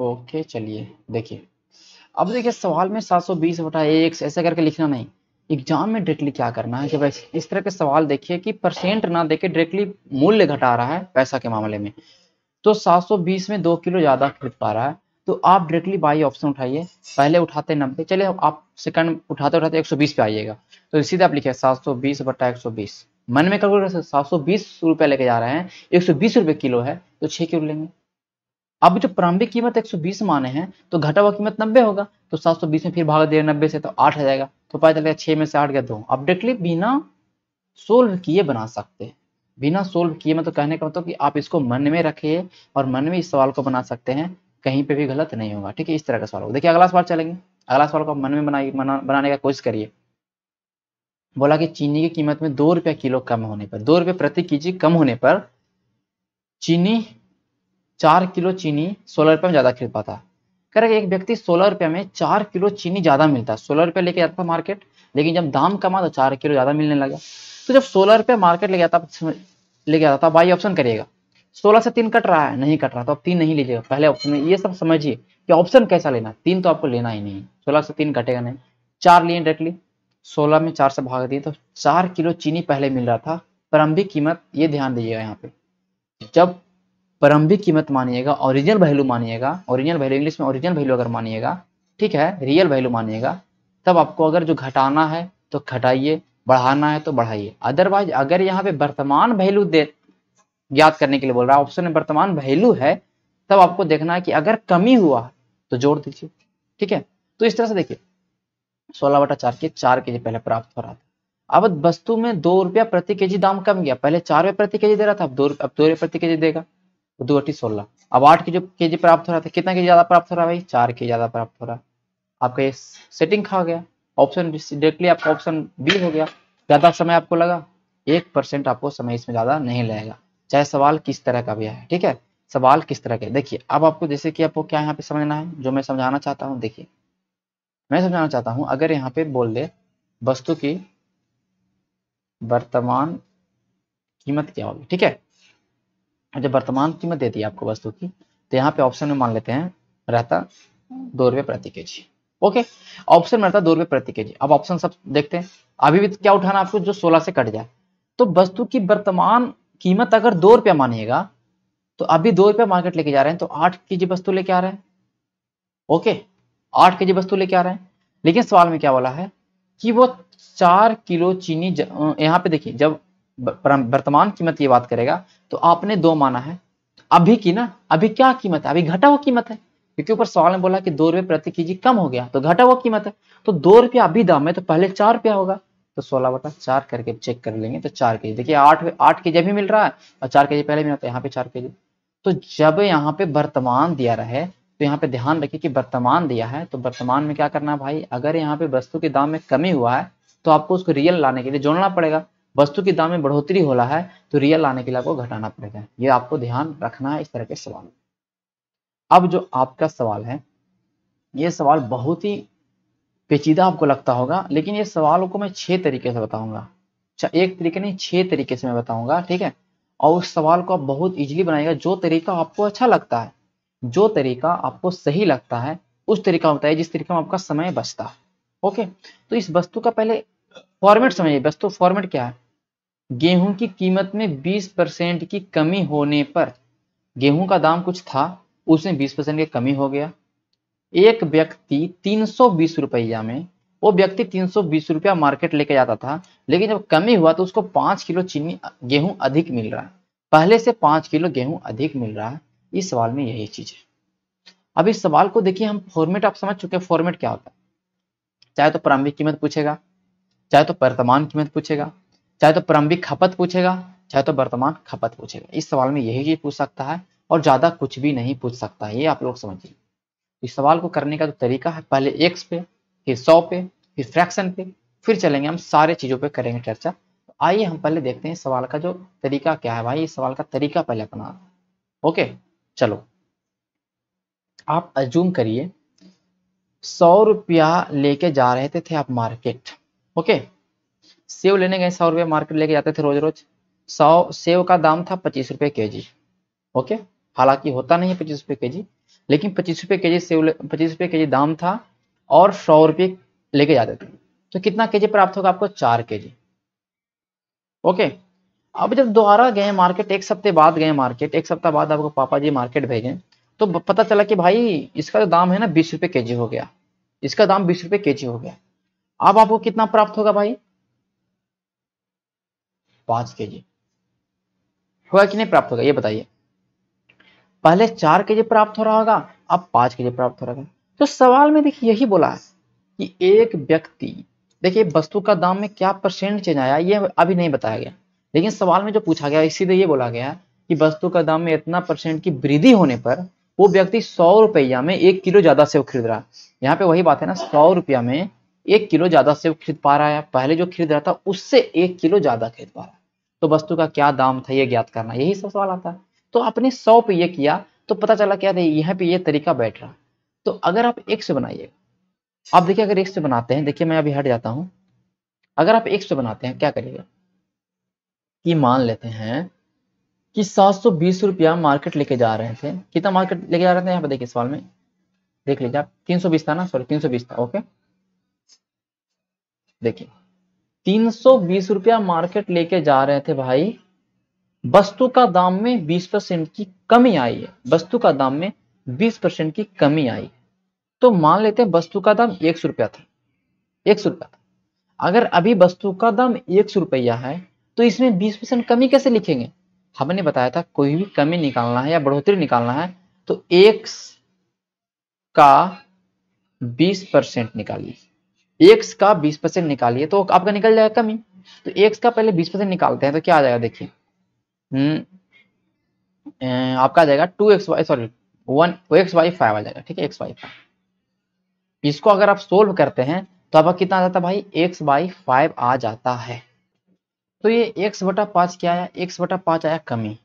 [SPEAKER 1] ओके चलिए देखिए अब देखिए सवाल में 720 सौ बीस बटा एक ऐसा करके लिखना नहीं एग्जाम में डायरेक्टली क्या करना है कि भाई इस तरह के सवाल देखिए कि परसेंट ना देके डायरेक्टली मूल्य घटा रहा है पैसा के मामले में तो 720 में दो किलो ज़्यादा खरीद पा रहा है तो आप डायरेक्टली बाई ऑप्शन उठाइए पहले उठाते नब्बे चलिए आप सेकंड उठाते उठाते 120 पे आइएगा तो सीधे आप लिखिए सात सौ बीस बट्टा एक मन में कल सात सौ बीस रुपया लेके जा रहे हैं एक सौ बीस रुपये किलो है तो छह किलो लेंगे अब जो प्रारंभिक कीमत 120 माने हैं तो घटा हुआ कीमत 90 होगा तो 720 में फिर भाग दे 90 से तो 8 आ जाएगा तो पता चलेगा छह में से आठ गया दो आप डायरेक्टली बिना सोल्व किए बना सकते हैं बिना सोल्व किए मतलब तो कहने का मतलब कि आप इसको मन में रखिए और मन में इस सवाल को बना सकते हैं कहीं पे भी गलत नहीं होगा ठीक है इस तरह का सवाल होगा देखिए अगला सवाल चलेंगे अगला सवाल को मन में बनाइए बनाने का कोशिश करिए बोला कि चीनी की कीमत में दो रुपया किलो कम होने पर दो रुपये प्रति के कम होने पर चीनी चार किलो चीनी सोलह रुपये में ज़्यादा खरीद पाता करेक्ट एक व्यक्ति सोलह रुपये में चार किलो चीनी ज़्यादा मिलता है सोलह रुपये लेके जाता था मार्केट लेकिन जब दाम कमा तो चार किलो ज़्यादा मिलने लगा तो जब सोलह रुपये मार्केट लेके जाता लेके जाता था बाई ऑप्शन करिएगा सोलह से तीन कट रहा है नहीं कट रहा तो आप तीन नहीं लीजिएगा पहले ऑप्शन में ये सब समझिए कि ऑप्शन कैसा लेना तीन तो आपको लेना ही नहीं सोलह से तीन कटेगा नहीं चार लिए डायरेक्टली सोलह में चार से भाग दिए तो चार किलो चीनी पहले मिल रहा था प्रारंभिक कीमत ये ध्यान दीजिएगा यहाँ पे जब प्रारंभिक कीमत मानिएगा ओरिजिनल वैल्यू मानिएगा ओरिजिनल वैल्यू इंग्लिश में ओरिजिनल वैल्यू अगर मानिएगा ठीक है रियल वैल्यू मानिएगा तब आपको अगर जो घटाना है तो घटाइए बढ़ाना है तो बढ़ाइए अदरवाइज अगर यहाँ पे वर्तमान वैल्यू दे याद करने के लिए बोल रहा है ऑप्शन में वर्तमान वैल्यू है तब आपको देखना है कि अगर कमी हुआ तो जोड़ दीजिए ठीक है तो इस तरह से देखिए सोलह बटा चार के चार के जी पहले प्राप्त हो रहा था अब वस्तु में दो रुपया प्रति के जी दाम कम गया पहले चार रुपये प्रति के जी दे रहा था अब दो अब दो रुपये प्रति के जी देगा दो अट्ठी सोलह अब आठ के जो के जी प्राप्त हो रहा था कितना के जी ज्यादा प्राप्त हो रहा है भाई चार के ज्यादा प्राप्त हो रहा है आपका ये सेटिंग खा गया ऑप्शन डायरेक्टली आपका ऑप्शन बी हो गया ज्यादा समय आपको लगा एक परसेंट आपको समय इसमें ज्यादा नहीं लगेगा चाहे सवाल किस तरह का भी है ठीक है सवाल किस तरह के देखिए अब आपको जैसे कि आपको क्या यहाँ पे समझना है जो मैं समझाना चाहता हूँ देखिए मैं समझाना चाहता हूँ अगर यहाँ पे बोल दे वस्तु की वर्तमान कीमत क्या होगी ठीक है जब वर्तमान कीमत देती है आपको वस्तु की तो यहाँ पे ऑप्शन में मान लेते हैं रहता दो रुपये प्रति के जी ओके ऑप्शन में रहता दो रुपये प्रति के जी अब ऑप्शन सब देखते हैं अभी भी क्या उठाना आपको जो सोलह से कट जाए तो वस्तु की वर्तमान कीमत अगर दो रुपया मानिएगा तो अभी दो रुपया मार्केट लेके जा रहे हैं तो आठ के जी वस्तु लेके आ रहे हैं ओके आठ के जी वस्तु लेके आ रहे हैं लेकिन सवाल में क्या बोला है कि वो चार किलो चीनी यहाँ पे देखिए जब वर्तमान कीमत ये बात करेगा तो आपने दो माना है अभी की ना अभी क्या कीमत है अभी घटा हुआ कीमत है क्योंकि ऊपर सवाल में बोला कि दो रुपये प्रति के जी कम हो गया तो घटा हुआ कीमत है तो दो रुपया अभी दाम है तो पहले चार रुपया होगा तो सोलह बटा चार करके चेक कर लेंगे तो चार के जी देखिए आठ आठ के जी अभी मिल रहा है और चार के जी पहले मिला है यहाँ पे चार के जी तो जब यहाँ पे वर्तमान दिया रहे तो यहाँ पे ध्यान रखिए कि वर्तमान दिया है तो वर्तमान में क्या करना है भाई अगर यहाँ पे वस्तु के दाम में कमी हुआ है तो आपको उसको रियल लाने के लिए जोड़ना पड़ेगा वस्तु के दाम में बढ़ोतरी हो रहा है तो रियल लाने के लिए आपको घटाना पड़ेगा ये आपको ध्यान रखना है इस तरह के सवाल अब जो आपका सवाल है ये सवाल बहुत ही पेचीदा आपको लगता होगा लेकिन ये सवालों को मैं छह तरीके से बताऊंगा अच्छा, एक तरीके नहीं छह तरीके से मैं बताऊंगा ठीक है और उस सवाल को आप बहुत इजीली बनाएगा जो तरीका आपको अच्छा लगता है जो तरीका आपको सही लगता है उस तरीका बताइए जिस तरीके में आपका समय बचता है ओके तो इस वस्तु का पहले फॉर्मेट समझिए बस तो फॉर्मेट क्या है गेहूं की कीमत में 20 परसेंट की कमी होने पर गेहूं का दाम कुछ था उसमें 20 परसेंट की कमी हो गया एक व्यक्ति तीन सौ बीस रुपया में वो व्यक्ति तीन सौ बीस रुपया मार्केट लेके जाता था लेकिन जब कमी हुआ तो उसको पांच किलो चीनी गेहूं अधिक मिल रहा है पहले से पांच किलो गेहूं अधिक मिल रहा है इस सवाल में यही चीज है अब इस सवाल को देखिए हम फॉर्मेट आप समझ चुके हैं फॉर्मेट क्या होता है चाहे तो प्रारंभिक कीमत पूछेगा चाहे तो वर्तमान कीमत पूछेगा चाहे तो प्रारंभिक खपत पूछेगा चाहे तो वर्तमान खपत पूछेगा इस सवाल में यही चीज पूछ सकता है और ज्यादा कुछ भी नहीं पूछ सकता है ये आप लोग समझिए इस सवाल को करने का जो तो तरीका है पहले एक्स पे फिर सौ पे फिर फ्रैक्शन पे फिर चलेंगे हम सारे चीजों पे करेंगे चर्चा तो आइए हम पहले देखते हैं सवाल का जो तरीका क्या है भाई इस सवाल का तरीका पहले अपना ओके चलो आप अजूम करिए सौ रुपया लेके जा रहे थे, थे आप मार्केट ओके सेव लेने गए सौ रुपये मार्केट लेके जाते थे रोज रोज सौ सेव का दाम था पच्चीस रुपये के जी ओके हालांकि होता नहीं है पच्चीस रुपये के जी लेकिन पच्चीस रुपये के जी सेव पच्चीस रुपये के जी दाम था और सौ रुपये लेके जाते थे तो कितना के जी प्राप्त होगा आपको चार के जी ओके अब जब दोबारा गए मार्केट एक सप्ताह बाद गए मार्केट एक सप्ताह बाद आपको पापा जी मार्केट भेजें तो पता चला कि भाई इसका जो दाम है ना बीस रुपये के जी हो गया इसका दाम बीस रुपये के जी हो गया अब आपको कितना प्राप्त होगा भाई पांच के जी होगा कि नहीं प्राप्त होगा ये बताइए पहले चार के जी प्राप्त हो रहा होगा अब पांच के जी प्राप्त हो रहा होगा तो सवाल में देखिए यही बोला है कि एक व्यक्ति देखिए वस्तु का दाम में क्या परसेंट चेंज आया ये अभी नहीं बताया गया लेकिन सवाल में जो पूछा गया इसीलिए ये बोला गया कि वस्तु का दाम में इतना परसेंट की वृद्धि होने पर वो व्यक्ति सौ रुपया में एक किलो ज्यादा से खरीद रहा है यहाँ पे वही बात है ना सौ रुपया में एक किलो ज्यादा सेब खरीद पा रहा है पहले जो खरीद रहा था उससे एक किलो ज्यादा खरीद पा रहा है तो वस्तु का क्या दाम था ये ज्ञात करना यही सब सवाल आता है तो आपने सौ पे ये किया तो पता चला क्या था यहाँ पे ये तरीका बैठ रहा तो अगर आप एक से बनाइएगा आप देखिए अगर एक से बनाते हैं देखिए मैं अभी हट जाता हूं अगर आप एक से बनाते हैं क्या करिएगा कि मान लेते हैं कि सात सौ बीस रुपया मार्केट लेके जा रहे थे कितना मार्केट लेके जा रहे थे यहाँ पे देखिए सवाल में देख लीजिए आप तीन सौ बीस था ना सॉरी तीन सौ बीस था ओके देखिए तीन सौ बीस रुपया मार्केट लेके जा रहे थे भाई वस्तु का दाम में बीस परसेंट की कमी आई है वस्तु का दाम में बीस परसेंट की कमी आई है तो मान लेते हैं वस्तु का दाम एक सौ रुपया था एक सौ रुपया था अगर अभी वस्तु का दाम एक सौ रुपया है तो इसमें बीस परसेंट कमी कैसे लिखेंगे हमने बताया था कोई भी कमी निकालना है या बढ़ोतरी निकालना है तो एक का बीस परसेंट निकालिए एक्स का बीस परसेंट निकालिए तो आपका निकल जाएगा कम ही तो एक्स का पहले बीस परसेंट निकालते हैं तो क्या आ जाएगा देखिए हम्म अं, आपका आ जाएगा two x y sorry one x y five आ जाएगा ठीक है एक्स वाई फाइव इसको अगर आप सोल्व करते हैं तो आपका कितना आ जाता है भाई एक्स बाई फाइव आ जाता है तो ये एक्स बटा पांच क्या आया एक्स बटा पांच आया कमी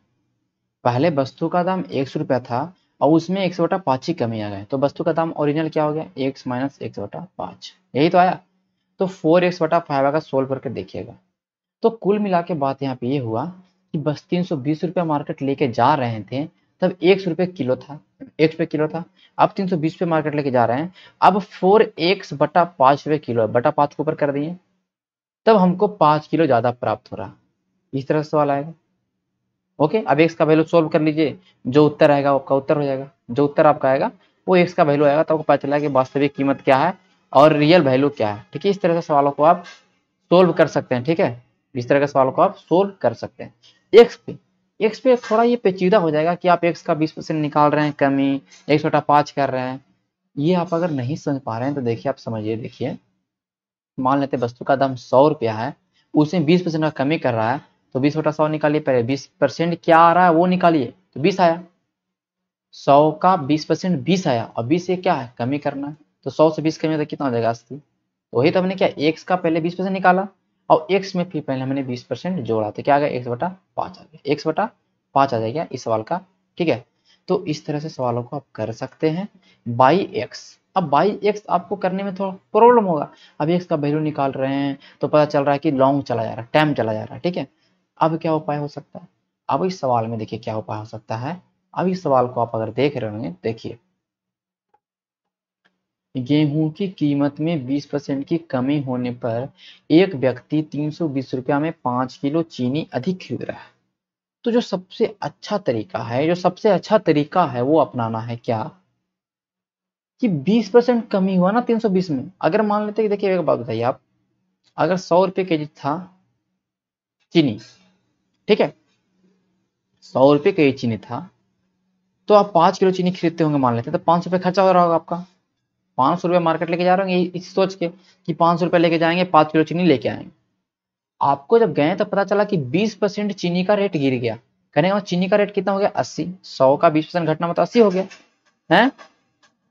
[SPEAKER 1] पहले वस्तु का दाम एक सौ रुपया था और उसमें एक सौ बटा पाँच ही कमी आ गए तो वस्तु का दाम ओरिजिनल क्या हो गया एक्स माइनस एक सौ बटा पाँच यही तो आया तो फोर एक्स वटा फाइव आगे सोल्व करके देखिएगा तो कुल मिला के बात यहाँ पे ये यह हुआ कि बस तीन सौ बीस रुपया मार्केट लेके जा रहे थे तब एक सौ रुपये किलो था एक रुपये किलो था अब तीन सौ बीस रुपये मार्केट लेके जा रहे हैं अब फोर एक्स बटा पाँच रुपये किलो है बटा पाँच के ऊपर कर दिए तब हमको पाँच किलो ज़्यादा प्राप्त हो रहा इस तरह से सवाल आएगा ओके अब एक्स का वैल्यू सोल्व कर लीजिए जो उत्तर आएगा आपका उत्तर हो जाएगा जो उत्तर आपका आएगा वो एक्स का वैल्यू आएगा तो आपको पता चला कि वास्तविक कीमत क्या है और रियल वैल्यू क्या है ठीक है इस तरह से सवालों को आप सोल्व कर सकते हैं ठीक है इस तरह के सवालों को आप सोल्व कर सकते हैं एक्स पे एक्स पे थोड़ा ये पेचीदा हो जाएगा कि आप एक्स का बीस परसेंट निकाल रहे हैं कमी एक छोटा पाँच कर रहे हैं ये आप अगर नहीं समझ पा रहे हैं तो देखिए आप समझिए देखिए मान लेते वस्तु का दाम सौ रुपया है उसमें बीस परसेंट का कमी कर रहा है तो बीस बटा सौ निकालिए पहले बीस परसेंट क्या आ रहा है वो निकालिए तो बीस आया सौ का बीस परसेंट बीस आया और बीस ये क्या है कमी करना है तो सौ से बीस कमी कितना हो जाएगा अस्सी तो वही तो हमने क्या एक्स का पहले बीस परसेंट निकाला और एक्स में फिर पहले हमने बीस परसेंट जोड़ा तो क्या आ गया एक्स बटा पांच आ गया एक्स बटा पांच आ जाएगा इस सवाल का ठीक है तो इस तरह से सवालों को आप कर सकते हैं बाई एक्स अब बाई एक्स आपको करने में थोड़ा प्रॉब्लम होगा अभी एक्स का वैल्यू निकाल रहे हैं तो पता चल रहा है कि लॉन्ग चला जा रहा है टाइम चला जा रहा है ठीक है अब क्या उपाय हो सकता है अब इस सवाल में देखिए क्या उपाय हो सकता है अब इस सवाल को आप अगर देख रहे होंगे देखिए गेहूं की कीमत में 20 परसेंट की कमी होने पर एक व्यक्ति तीन रुपया में पांच किलो चीनी अधिक खरीद रहा है तो जो सबसे अच्छा तरीका है जो सबसे अच्छा तरीका है वो अपनाना है क्या कि 20 परसेंट कमी हुआ ना 320 में अगर मान लेते देखिए एक बात बताइए आप अगर सौ रुपये के जी था चीनी ठीक है सौ रुपये का ये चीनी था तो आप पाँच किलो चीनी खरीदते होंगे मान लेते हैं तो पाँच रुपये खर्चा हो रहा होगा आपका पाँच सौ रुपये मार्केट लेके जा रहे होंगे इस सोच के कि पाँच सौ रुपये लेके जाएंगे पाँच किलो चीनी लेके आएंगे आपको जब गए तो पता चला कि बीस परसेंट चीनी का रेट गिर गया कहने का चीनी का रेट कितना हो गया अस्सी सौ का बीस परसेंट घटना मतलब अस्सी हो गया है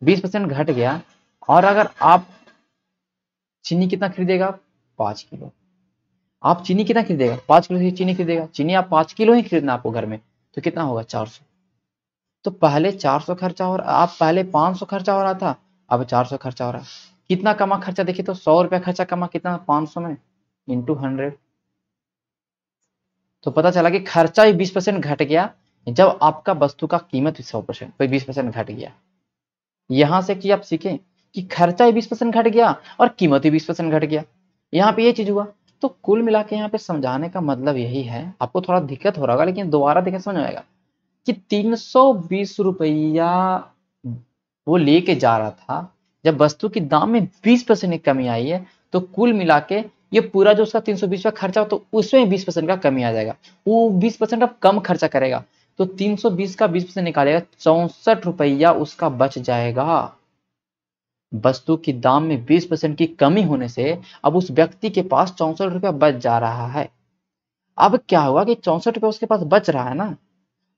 [SPEAKER 1] बीस परसेंट घट गया और अगर आप चीनी कितना खरीदेगा पाँच किलो आप चीनी कितना खरीदेगा पांच किलो चीनी खरीदेगा चीनी आप पाँच किलो ही खरीदना आपको घर में तो कितना होगा चार सौ तो पहले चार सौ खर्चा हो रहा आप पहले पांच सौ खर्चा हो रहा था अब चार सौ खर्चा हो रहा कितना कमा खर्चा देखिए तो सौ रुपया खर्चा कमा कितना पांच सौ में इंटू हंड्रेड तो पता चला कि खर्चा भी बीस परसेंट घट गया जब आपका वस्तु का कीमत भी सौ परसेंट कोई बीस परसेंट घट गया यहां से कि आप सीखें कि खर्चा भी बीस परसेंट घट गया और कीमत भी बीस परसेंट घट गया यहाँ पे ये चीज हुआ तो कुल मिला के यहाँ पे समझाने का मतलब यही है आपको थोड़ा दिक्कत हो रहा होगा लेकिन दोबारा देखें समझ आएगा कि तीन सौ बीस रुपया वो लेके जा रहा था जब वस्तु की दाम में बीस परसेंट की कमी आई है तो कुल मिला के ये पूरा जो उसका तीन सौ बीस का खर्चा हो तो उसमें बीस परसेंट का कमी आ जाएगा वो बीस परसेंट अब कम खर्चा करेगा तो तीन सौ बीस का बीस परसेंट निकालेगा चौसठ रुपया उसका बच जाएगा वस्तु की दाम में 20 परसेंट की कमी होने से अब उस व्यक्ति के पास चौसठ रुपया बच जा रहा है अब क्या हुआ कि चौसठ रुपया उसके पास बच रहा है ना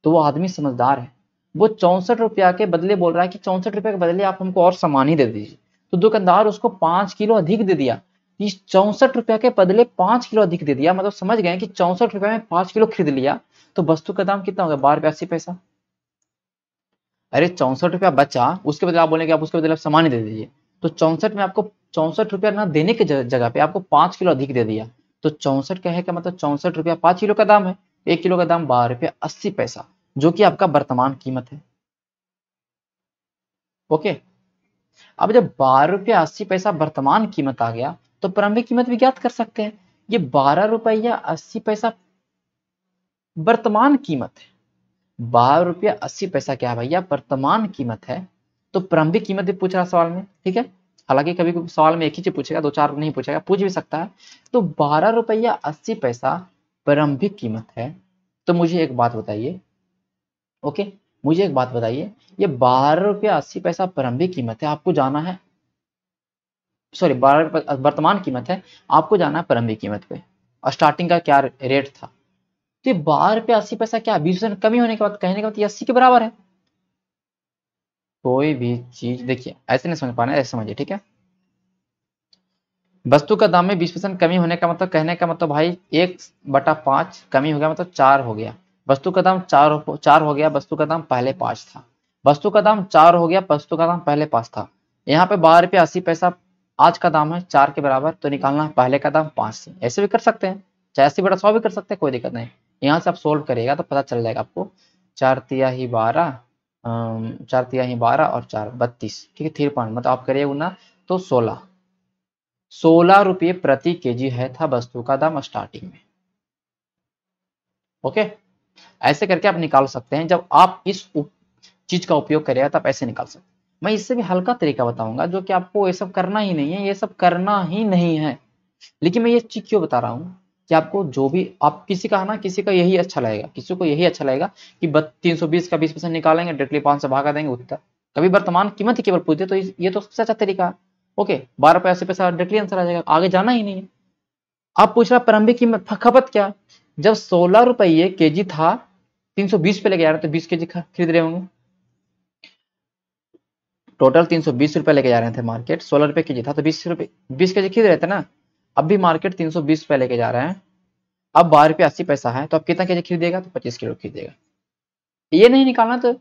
[SPEAKER 1] तो वो आदमी समझदार है वो चौसठ रुपया के बदले बोल रहा है कि चौसठ रुपया के बदले आप हमको और सामान ही दे दीजिए तो दुकानदार उसको पांच किलो अधिक दे दिया इस चौसठ रुपया के बदले पांच किलो अधिक दे दिया मतलब समझ गए कि चौसठ रुपया में पांच किलो खरीद लिया तो वस्तु का दाम कितना होगा बारह बयासी पैसा अरे चौंसठ रुपया बचा उसके बदले आप बोलेंगे आप उसके बदले सामान दे दीजिए तो चौंसठ में आपको चौंसठ रुपया ना देने के जगह पे आपको पांच किलो अधिक दे दिया तो चौंसठ का है क्या मतलब चौंसठ रुपया पांच किलो का दाम है एक किलो का दाम बारह रुपया अस्सी पैसा जो कि आपका वर्तमान कीमत है ओके अब जब बारह रुपया अस्सी पैसा वर्तमान कीमत आ गया तो प्रारंभिक कीमत भी ज्ञात कर सकते हैं ये बारह रुपया अस्सी पैसा वर्तमान कीमत है बारह रुपया अस्सी पैसा क्या है भैया वर्तमान कीमत है तो प्रारंभिक कीमत भी पूछ रहा सवाल में ठीक है हालांकि कभी कभी सवाल में एक ही चीज पूछेगा दो चार नहीं पूछेगा पूछ भी सकता है तो बारह रुपया अस्सी पैसा प्रारंभिक कीमत है तो मुझे एक बात बताइए ओके मुझे एक बात बताइए ये बारह रुपया अस्सी पैसा प्रारंभिक कीमत है आपको जाना है सॉरी बारह वर्तमान कीमत है आपको जाना है प्रारंभिक कीमत पे और स्टार्टिंग का क्या रेट था तो ये बारह रुपया अस्सी पैसा क्या बीस परसेंट कमी होने के बाद कहने के बाद ये अस्सी के बराबर है कोई भी चीज देखिए ऐसे नहीं समझ पाना ऐसे समझिए ठीक है वस्तु का दाम में बीस परसेंट कमी होने का मतलब कहने का मतलब भाई एक बटा पांच कमी हो गया मतलब चार हो गया वस्तु का दाम चार चार हो गया वस्तु का दाम पहले पांच था वस्तु का दाम चार हो गया वस्तु का दाम पहले पांच था यहाँ पे बारह रुपया अस्सी पैसा आज का दाम है चार के बराबर तो निकालना है पहले का दाम पांच से ऐसे भी कर सकते हैं चाहे अस्सी बटा सौ भी कर सकते हैं कोई दिक्कत नहीं यहाँ से आप सोल्व करेगा तो पता चल जाएगा आपको चार तिया ही बारह चार तिया ही बारह और चार बत्तीस ठीक है थ्री पॉइंट मतलब आप करिए गुना तो सोलह सोलह रुपये प्रति जी है था वस्तु का दाम स्टार्टिंग में ओके ऐसे करके आप निकाल सकते हैं जब आप इस चीज का उपयोग करेगा तो आप ऐसे निकाल सकते हैं मैं इससे भी हल्का तरीका बताऊंगा जो कि आपको ये सब करना ही नहीं है ये सब करना ही नहीं है लेकिन मैं ये चीज क्यों बता रहा हूँ कि आपको जो भी आप किसी का ना किसी का यही अच्छा लगेगा किसी को यही अच्छा लगेगा कि तीन सौ बीस का बीस परसेंट निकालेंगे डायरेक्टली पांच सौ भागा देंगे उत्तर कभी वर्तमान कीमत ही केवल पूछते तो ये तो सबसे अच्छा तरीका है ओके बारह पैसे पैसा डायरेक्टली आंसर आ जाएगा आगे जाना ही नहीं है आप पूछ रहे प्रारंभिक कीमत खपत क्या जब सोलह रुपये के जी था तीन सौ बीस पे लेके जा रहे थे तो बीस के जी खरीद रहे होंगे टोटल तीन सौ बीस रुपये लेके जा रहे थे मार्केट सोलह रुपये के जी था तो बीस रुपये बीस के जी खरीद रहे थे ना अब भी मार्केट 320 सौ लेके जा रहा है अब बारह रुपये अस्सी पैसा है तो अब कितना के जी खरीदेगा तो 25 किलो खरीदेगा ये नहीं निकालना तो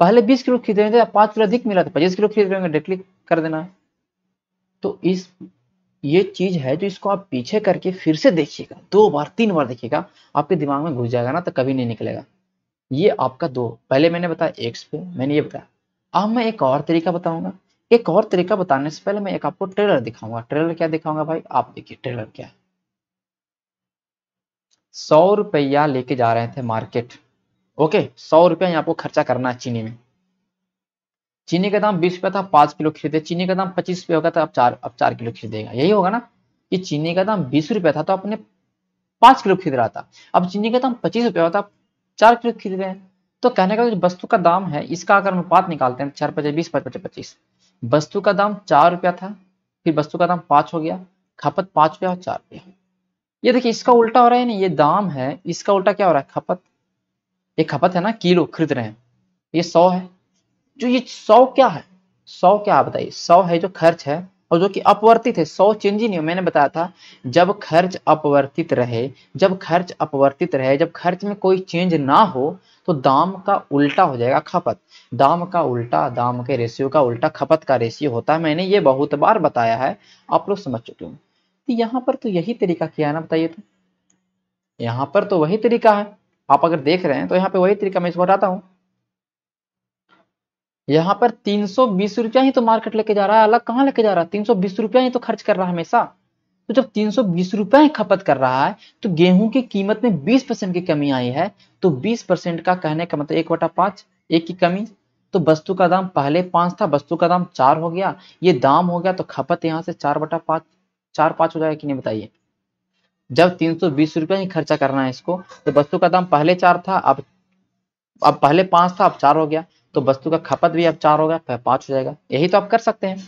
[SPEAKER 1] पहले 20 किलो खरीद रहे थे अब पाँच किलो अधिक मिला तो 25 किलो खरीद रहे डायरेक्टली कर देना तो इस ये चीज है जो इसको आप पीछे करके फिर से देखिएगा दो बार तीन बार देखिएगा आपके दिमाग में घुस जाएगा ना तो कभी नहीं निकलेगा ये आपका दो पहले मैंने बताया एक्स पे मैंने ये बताया अब मैं एक और तरीका बताऊंगा एक और तरीका बताने से पहले मैं एक आपको ट्रेलर दिखाऊंगा ट्रेलर क्या दिखाऊंगा भाई आप देखिए ट्रेलर क्या है सौ रुपया लेके जा रहे थे मार्केट ओके सौ रुपया यहाँ आपको खर्चा करना है चीनी में चीनी का दाम बीस रुपया था पांच किलो खरीदे चीनी का दाम पच्चीस रुपया होगा तो आप चार अब चार किलो खरीदेगा यही होगा ना कि चीनी का दाम बीस रुपया था तो आपने पांच किलो खरीद रहा था अब चीनी का दाम पच्चीस रुपया होता तो चार किलो खरीद रहे हैं तो कहने का जो वस्तु का दाम है इसका अगर अनुपात निकालते हैं चार पचास बीस पचास पच्चीस वस्तु का दाम चार रुपया था फिर वस्तु का दाम पांच हो गया खपत पांच रुपया और चार रुपया ये देखिए इसका उल्टा हो रहा है ना ये दाम है इसका उल्टा क्या हो रहा है खपत ये खपत है ना किलो खरीद रहे हैं ये सौ है जो ये सौ क्या है सौ क्या आप बताइए सौ है जो खर्च है और जो कि अपवर्तित है सौ चेंज ही नहीं मैंने बताया था जब खर्च अपवर्तित रहे जब खर्च अपवर्तित रहे जब खर्च में कोई चेंज ना हो तो दाम का उल्टा हो जाएगा खपत दाम का उल्टा दाम के रेशियो का उल्टा खपत का रेशियो होता है मैंने ये बहुत बार बताया है आप लोग समझ चुके होंगे तो यहाँ पर तो यही तरीका किया ना बताइए तो यहाँ पर तो वही तरीका है आप अगर देख रहे हैं तो यहाँ पे वही तरीका मैं इसको हटाता हूँ यहाँ पर तीन सौ बीस रुपया ही तो मार्केट लेके जा रहा है अलग कहाँ लेके जा रहा है तीन सौ बीस रुपया ही तो खर्च कर रहा है हमेशा तो जब तीन सौ खपत कर रहा है तो गेहूं की कीमत में 20 परसेंट की कमी आई है तो 20 परसेंट का कहने का मतलब एक वटा पांच एक की कमी तो वस्तु का दाम पहले पांच था वस्तु का दाम चार हो गया ये दाम हो गया तो खपत यहां से चार वटा पांच चार पांच हो जाएगा कि नहीं बताइए जब तीन सौ बीस रुपया ही खर्चा करना है इसको तो वस्तु का दाम पहले चार था अब अब पहले पांच था अब चार हो गया तो वस्तु का खपत भी अब चार हो गया पांच हो जाएगा यही तो आप कर सकते हैं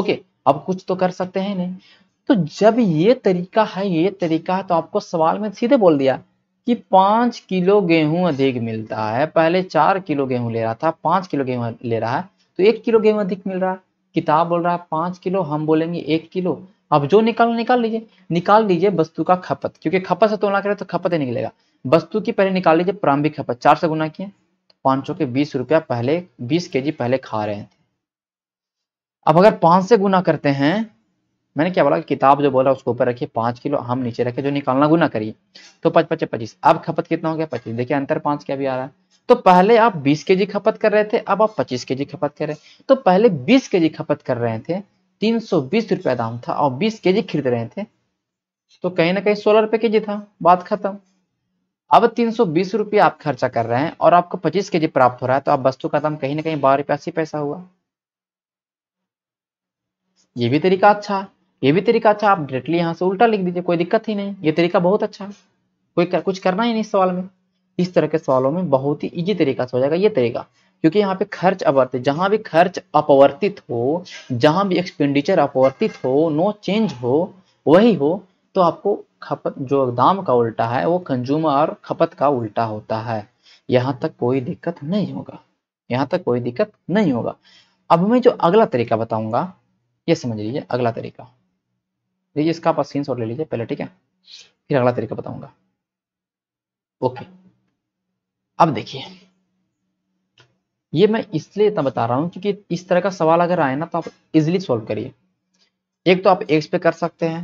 [SPEAKER 1] ओके अब कुछ तो कर सकते हैं नहीं तो जब ये तरीका है ये तरीका है तो आपको सवाल में सीधे बोल दिया कि पांच किलो गेहूं अधिक मिलता है पहले चार किलो गेहूं ले रहा था पांच किलो गेहूं ले रहा है तो एक किलो गेहूं अधिक मिल रहा है किताब बोल रहा है पांच किलो हम बोलेंगे एक किलो अब जो निकाल निकाल लीजिए निकाल लीजिए वस्तु का खपत क्योंकि खपत से तुलना करें तो खपत ही निकलेगा वस्तु की पहले निकाल लीजिए प्रारंभिक खपत चार से गुना किए सौ के बीस रुपया पहले बीस के पहले खा रहे थे अब अगर पांच से गुना करते हैं मैंने क्या बोला किताब जो बोला उसको ऊपर रखिए पांच किलो हम नीचे रखे जो निकालना गुना करिए तो पच पचे पच्चीस अब खपत कितना हो गया पच्चीस देखिए अंतर पांच क्या भी आ रहा है तो पहले आप बीस के जी खपत कर रहे थे अब आप पच्चीस के जी खपत कर रहे हैं तो पहले बीस के जी खपत कर रहे थे तीन सौ बीस रुपया दाम था और बीस के जी खरीद रहे थे तो कहीं ना कहीं सोलह रुपए के जी था बात खत्म अब तीन सौ बीस रुपया आप खर्चा कर रहे हैं और आपको पच्चीस के जी प्राप्त हो रहा है तो आप वस्तु का दाम कहीं ना कहीं बारह रुपया पैसा हुआ ये भी तरीका अच्छा है ये भी तरीका अच्छा आप डायरेक्टली यहाँ से उल्टा लिख दीजिए कोई दिक्कत ही नहीं ये तरीका बहुत अच्छा है कोई कर, कुछ करना ही नहीं इस सवाल में इस तरह के सवालों में बहुत ही इजी तरीका से हो जाएगा ये तरीका क्योंकि यहाँ पे खर्च अपवर्तित जहाँ भी खर्च अपवर्तित हो जहाँ भी एक्सपेंडिचर अपवर्तित हो नो चेंज हो वही हो तो आपको खपत जो दाम का उल्टा है वो कंज्यूमर और खपत का उल्टा होता है यहाँ तक कोई दिक्कत नहीं होगा यहाँ तक कोई दिक्कत नहीं होगा अब मैं जो अगला तरीका बताऊंगा ये समझ लीजिए अगला तरीका देखिए इसका आप सीन स्क्रीन ले लीजिए पहले ठीक है फिर अगला तरीका बताऊंगा ओके अब देखिए ये मैं इसलिए इतना बता रहा हूं क्योंकि इस तरह का सवाल अगर आए ना तो आप इजिली सॉल्व करिए एक तो आप एक्स पे कर सकते हैं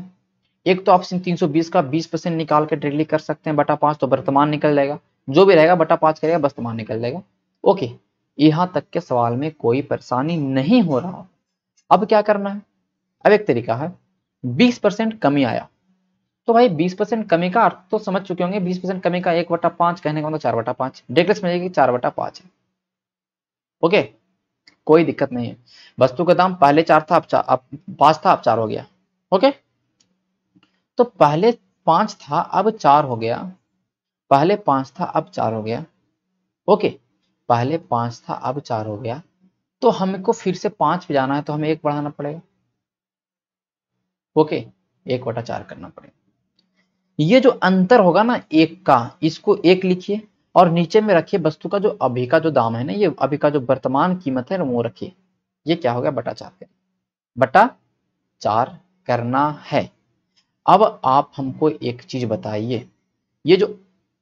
[SPEAKER 1] एक तो आप सौ 320 का 20 परसेंट निकाल के डायरेक्टली कर सकते हैं बटा पांच तो वर्तमान निकल जाएगा जो भी रहेगा बटा पांच करेगा वर्तमान निकल जाएगा ओके यहां तक के सवाल में कोई परेशानी नहीं हो रहा अब क्या करना है अब एक तरीका है बीस परसेंट कमी आया तो भाई बीस परसेंट कमी का अर्थ तो समझ चुके होंगे बीस परसेंट कमी का एक वटा पांच कहने का मतलब चार वटा पांच डेक्स में चार वटा पांच है ओके कोई दिक्कत नहीं है वस्तु का दाम पहले चार था अब चार अब पांच था अब चार हो गया ओके तो पहले पांच था अब चार हो गया पहले पांच था अब चार हो गया ओके पहले पांच था अब चार हो गया तो हमको फिर से पांच पे जाना है तो हमें एक बढ़ाना पड़ेगा ओके एक वटा चार करना पड़ेगा ये जो अंतर होगा ना एक का इसको एक लिखिए और नीचे में रखिए वस्तु का जो अभी का जो दाम है ना ये अभी का जो वर्तमान कीमत है ना वो रखिए ये क्या हो गया बटा चार कर बटा चार करना है अब आप हमको एक चीज बताइए ये जो